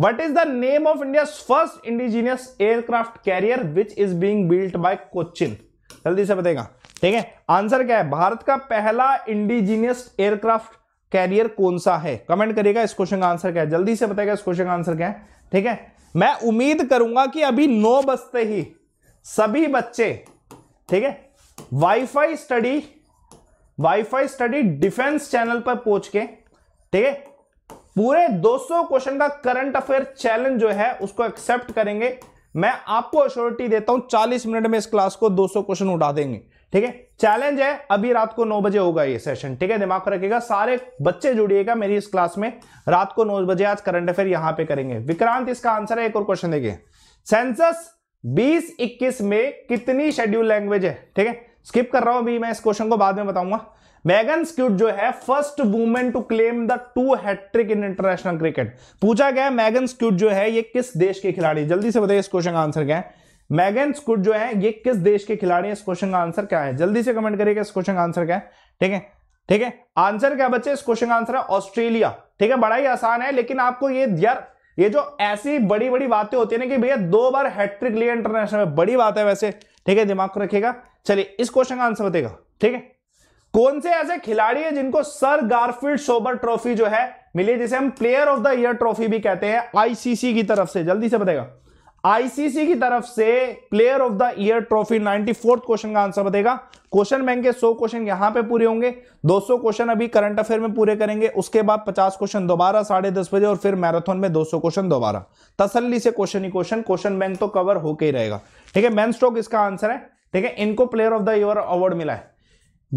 what is the name of India first indigenous aircraft carrier which is being built by Cochin जल्दी से बताएगा ठीक है आंसर क्या है भारत का पहला इंडिजीनियस एयरक्राफ्ट कैरियर कौन सा है कमेंट करिएगा इस क्वेश्चन का आंसर क्या है जल्दी से बताएगा इस क्वेश्चन का आंसर क्या है ठीक है मैं उम्मीद करूंगा कि अभी नौ बजते ही सभी बच्चे ठीक है WiFi study WiFi study defence channel पर पहुंच के ठीक है पूरे 200 क्वेश्चन का करंट अफेयर चैलेंज जो है उसको एक्सेप्ट करेंगे मैं आपको अश्योरिटी देता हूं 40 मिनट में इस क्लास को 200 क्वेश्चन उठा देंगे ठीक है चैलेंज है अभी रात को नौ बजे होगा ये सेशन ठीक है दिमाग रखिएगा सारे बच्चे जुड़िएगा मेरी इस क्लास में रात को नौ बजे आज करंट अफेयर यहां पे करेंगे विक्रांत इसका आंसर है एक और क्वेश्चन देखिए सेंसस 2021 में कितनी शेड्यूल लैंग्वेज है ठीक है स्किप कर रहा हूं अभी मैं इस क्वेश्चन को बाद में बताऊंगा मैगन स्क्यूट जो है first women to claim the two hat trick in international cricket पूछा गया मैगन स्क्यूट जो है ये किस देश के खिलाड़ी जल्दी से बताइए इस क्वेश्चन का आंसर क्या है मैगन स्कूट जो है ये किस देश के खिलाड़ी हैं इस क्वेश्चन का आंसर क्या है जल्दी से कमेंट करिएगा इस क्वेश्चन का आंसर क्या है ठीक है ठीक है आंसर क्या बच्चे इस क्वेश्चन का आंसर है ऑस्ट्रेलिया ठीक है बड़ा ही आसान है लेकिन आपको ये यार ये जो ऐसी बड़ी बड़ी बातें होती है ना कि भैया दो बार हैट्रिक लिए इंटरनेशनल में बड़ी बात है वैसे ठीक है दिमाग को रखिएगा चलिए इस क्वेश्चन का आंसर बताएगा ठीक है कौन से ऐसे खिलाड़ी है जिनको सर गारफील्ड सोबर ट्रॉफी जो है मिली जिसे हम player of the year trophy भी कहते हैं आईसीसी की तरफ से जल्दी से बताएगा आईसीसी की तरफ से player of the year trophy 94 question का आंसर बताएगा क्वेश्चन बैंक के 100 क्वेश्चन यहां पे पूरे होंगे 200 क्वेश्चन अभी करंट अफेयर में पूरे करेंगे उसके बाद 50 क्वेश्चन दोबारा साढ़े दस बजे और फिर मैराथन में 200 क्वेश्चन दोबारा तसल्ली से क्वेश्चन ही क्वेश्चन क्वेश्चन बैंक तो कवर होके ही रहेगा ठीक है मैन स्ट्रोक इसका आंसर है ठीक है इनको player of the year award मिला है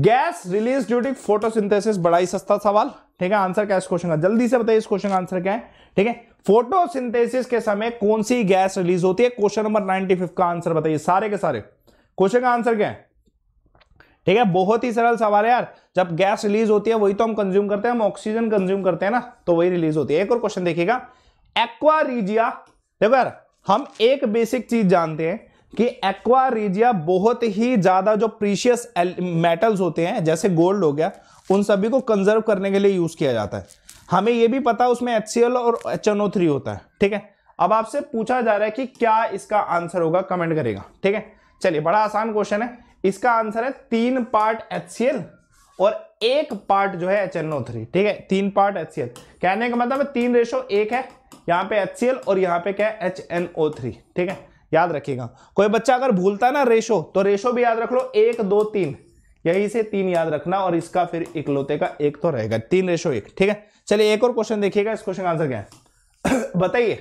गैस रिलीज ड्यूटी फोटोसिंथेसिस बड़ा ही सस्ता सवाल ठीक है आंसर क्या इस क्वेश्चन का जल्दी से बताइए इस क्वेश्चन का आंसर क्या है ठीक है फोटोसिंथेसिस के समय कौन सी गैस रिलीज होती है क्वेश्चन नंबर 95 का आंसर बताइए सारे के सारे क्वेश्चन का आंसर क्या है ठीक है बहुत ही सरल सवाल है यार जब गैस रिलीज होती है वही तो हम कंज्यूम करते हैं हम ऑक्सीजन कंज्यूम करते हैं ना तो वही रिलीज होती है एक और क्वेश्चन देखिएगा एक्वा देखो यार हम एक बेसिक चीज जानते हैं कि एक्वा बहुत ही ज्यादा जो प्रीशियस मेटल्स होते हैं जैसे गोल्ड हो गया उन सभी को कंजर्व करने के लिए यूज किया जाता है हमें यह भी पता उसमें एच और एच होता है ठीक है अब आपसे पूछा जा रहा है कि क्या इसका आंसर होगा कमेंट करेगा ठीक है चलिए बड़ा आसान क्वेश्चन है इसका आंसर है तीन पार्ट एच और एक पार्ट जो है एच ठीक है तीन पार्ट एच कहने का मतलब तीन रेशो एक है यहाँ पे एच और यहाँ पे क्या है एच ठीक है याद रखिएगा कोई बच्चा अगर भूलता है ना रेशो तो रेशो भी याद रख लो एक दो तीन यही से तीन याद रखना और इसका फिर इकलौते का एक तो रहेगा तीन रेशो एक ठीक है चलिए एक और क्वेश्चन देखिएगा इस क्वेश्चन का आंसर क्या है बताइए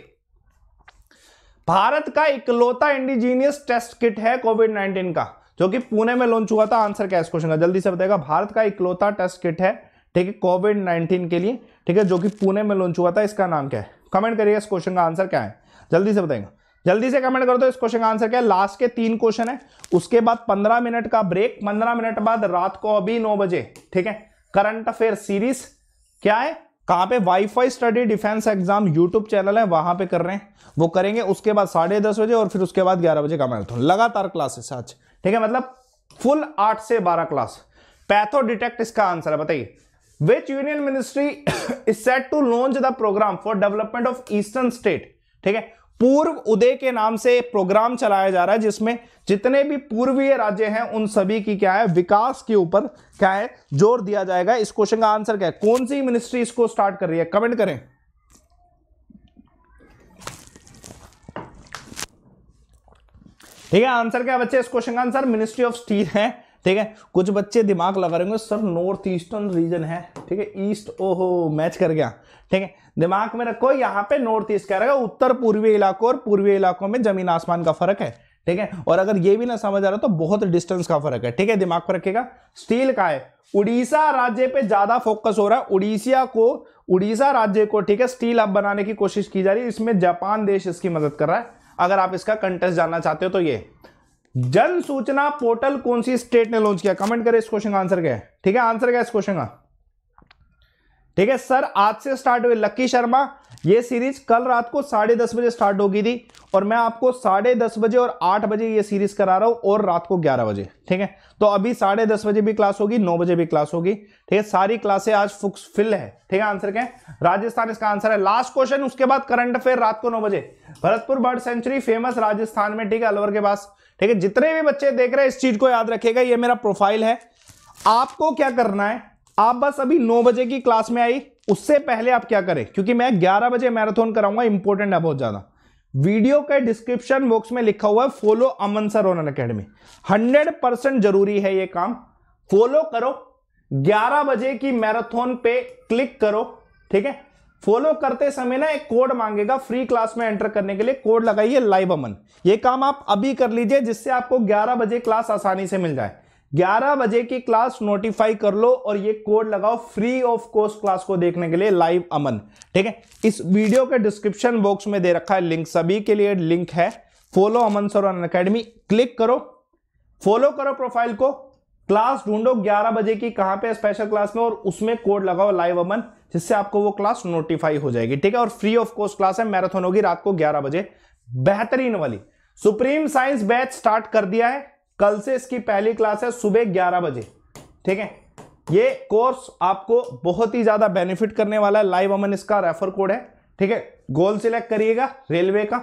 भारत का इकलौता इंडिजीनियस टेस्ट किट है कोविड नाइनटीन का जो कि पुणे में लॉन्च हुआ था आंसर क्या है इस क्वेश्चन का जल्दी से बताएगा भारत का इकलौता टेस्ट किट है ठीक है कोविड नाइनटीन के लिए ठीक है जो कि पुणे में लॉन्च हुआ था इसका नाम क्या है कमेंट करिएगा इस क्वेश्चन का आंसर क्या है जल्दी से बताएंगे जल्दी से कमेंट कर दो इस क्वेश्चन का आंसर क्या है लास्ट के तीन क्वेश्चन है उसके बाद पंद्रह मिनट का ब्रेक पंद्रह मिनट बाद रात को अभी नौ बजे ठीक है करंट अफेयर सीरीज क्या है कहां पे WiFi study defence exam YouTube channel है वहां पे कर रहे हैं वो करेंगे उसके बाद साढ़े दस बजे और फिर उसके बाद ग्यारह बजे का मैराथन लगातार क्लासेस आज ठीक है मतलब फुल आठ से बारह क्लास पैथो डिटेक्ट इसका आंसर है बताइए which union ministry is set to launch the programme for development of eastern state ठीक है पूर्व उदय के नाम से एक प्रोग्राम चलाया जा रहा है जिसमें जितने भी पूर्वीय राज्य हैं उन सभी की क्या है विकास के ऊपर क्या है जोर दिया जाएगा इस क्वेश्चन का आंसर क्या है कौन सी मिनिस्ट्री इसको स्टार्ट कर रही है कमेंट करें ठीक है आंसर क्या बच्चे इस क्वेश्चन का आंसर मिनिस्ट्री ऑफ स्टील है ठीक है कुछ बच्चे दिमाग लगा रहे होंगे सर नॉर्थ ईस्टर्न रीजन है ठीक है ईस्ट ओहो मैच कर गया ठीक है दिमाग में रखो यहां पे नॉर्थ ईस्ट कह रहेगा उत्तर पूर्वी इलाकों और पूर्वी इलाकों में जमीन आसमान का फर्क है ठीक है और अगर ये भी ना समझ आ रहा तो बहुत डिस्टेंस का फर्क है ठीक है दिमाग पर रखेगा स्टील का है उड़ीसा राज्य पे ज्यादा फोकस हो रहा है उड़ीसा को उड़ीसा राज्य को ठीक है स्टील अब बनाने की कोशिश की जा रही है इसमें जापान देश इसकी मदद कर रहा है अगर आप इसका कंटेस्ट जानना चाहते हो तो ये जन सूचना पोर्टल कौन सी स्टेट ने लॉन्च किया कमेंट करें इस क्वेश्चन का आंसर क्या है ठीक है आंसर क्या है इस क्वेश्चन का ठीक है सर आज से स्टार्ट हुए लक्की शर्मा ये सीरीज कल रात को साढ़े दस बजे स्टार्ट होगी थी और मैं आपको साढ़े दस बजे और आठ बजे ये सीरीज करा रहा हूँ और रात को ग्यारह बजे ठीक है तो अभी साढ़े दस बजे भी क्लास होगी नौ बजे भी क्लास होगी ठीक है सारी क्लासे आज फुक्स फिल है ठीक है आंसर क्या राजस्थान इसका आंसर है लास्ट क्वेश्चन उसके बाद करंट अफेयर रात को नौ बजे Bharatpur bird sanctuary famous Rajasthan में ठीक है अलवर के पास ठीक है जितने भी बच्चे देख रहे हैं इस चीज को याद रखेगा ये मेरा प्रोफाइल है आपको क्या करना है आप बस अभी नौ बजे की क्लास में आई उससे पहले आप क्या करें क्योंकि मैं ग्यारह बजे मैराथन कराऊंगा इंपॉर्टेंट है बहुत ज्यादा वीडियो के डिस्क्रिप्शन बॉक्स में लिखा हुआ है follow Aman sir on academy hundred percent जरूरी है ये काम फॉलो करो ग्यारह बजे की मैराथन पे क्लिक करो ठीक है फॉलो करते समय ना एक कोड मांगेगा फ्री क्लास में एंटर करने के लिए कोड लगाइए लाइव अमन ये काम आप अभी कर लीजिए जिससे आपको 11 बजे क्लास आसानी से मिल जाए 11 बजे की क्लास नोटिफाई कर लो और ये कोड लगाओ फ्री ऑफ कोस्ट क्लास को देखने के लिए लाइव अमन ठीक है इस वीडियो के डिस्क्रिप्शन बॉक्स में दे रखा है लिंक सभी के लिए लिंक है follow Aman sir academy click करो फॉलो करो प्रोफाइल को क्लास ढूंढो 11 बजे की कहां पे स्पेशल क्लास में और उसमें कोड लगाओ लाइव अमन जिससे आपको वो क्लास नोटिफाई हो जाएगी ठीक है और फ्री ऑफ कोर्स क्लास है मैराथन होगी रात को 11 बजे बेहतरीन वाली सुप्रीम साइंस बैच स्टार्ट कर दिया है कल से इसकी पहली क्लास है सुबह ग्यारह बजे ठीक है ये कोर्स आपको बहुत ही ज्यादा बेनिफिट करने वाला है लाइव अमन इसका रेफर कोड है ठीक है गोल सिलेक्ट करिएगा रेलवे का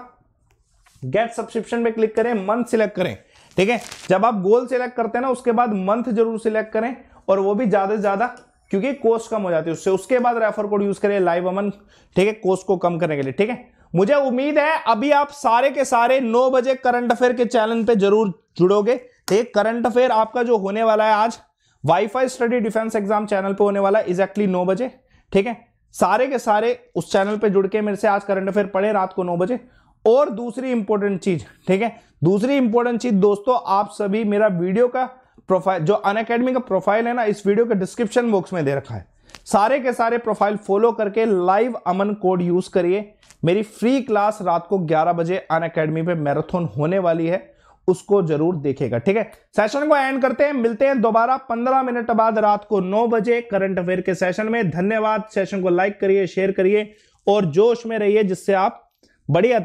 गेट सब्सक्रिप्शन पे क्लिक करें मंथ सिलेक्ट करें ठीक है जब आप गोल सिलेक्ट करते हैं ना उसके बाद मंथ जरूर सिलेक्ट करें और वो भी ज्यादा से ज्यादा क्योंकि कोस्ट कम हो जाती है उससे उसके बाद रेफर कोड यूज करें लाइव अमन ठीक है कोस्ट को कम करने के लिए ठीक है मुझे उम्मीद है अभी आप सारे के सारे नौ बजे करंट अफेयर के चैनल पे जरूर जुड़ोगे एक करंट अफेयर आपका जो होने वाला है आज wifi study defence exam channel पे होने वाला है एग्जैक्टली नौ बजे ठीक है सारे के सारे उस चैनल पे जुड़ के मेरे से आज करंट अफेयर पढ़े रात को नौ बजे और दूसरी इंपॉर्टेंट चीज ठीक है दूसरी इंपॉर्टेंट चीज दोस्तों आप सभी मेरा वीडियो का प्रोफाइल जो अन का प्रोफाइल है ना इस वीडियो के डिस्क्रिप्शन बॉक्स में दे रखा है सारे के सारे प्रोफाइल फॉलो करके लाइव अमन कोड यूज करिए मेरी फ्री क्लास रात को 11 बजे अन अकेडमी पे मैराथन होने वाली है उसको जरूर देखेगा ठीक है सेशन को एंड करते हैं मिलते हैं दोबारा 15 मिनट बाद रात को 9 बजे करंट अफेयर के सेशन में धन्यवाद सेशन को लाइक करिए शेयर करिए और जोश में रहिए जिससे आप बढ़िया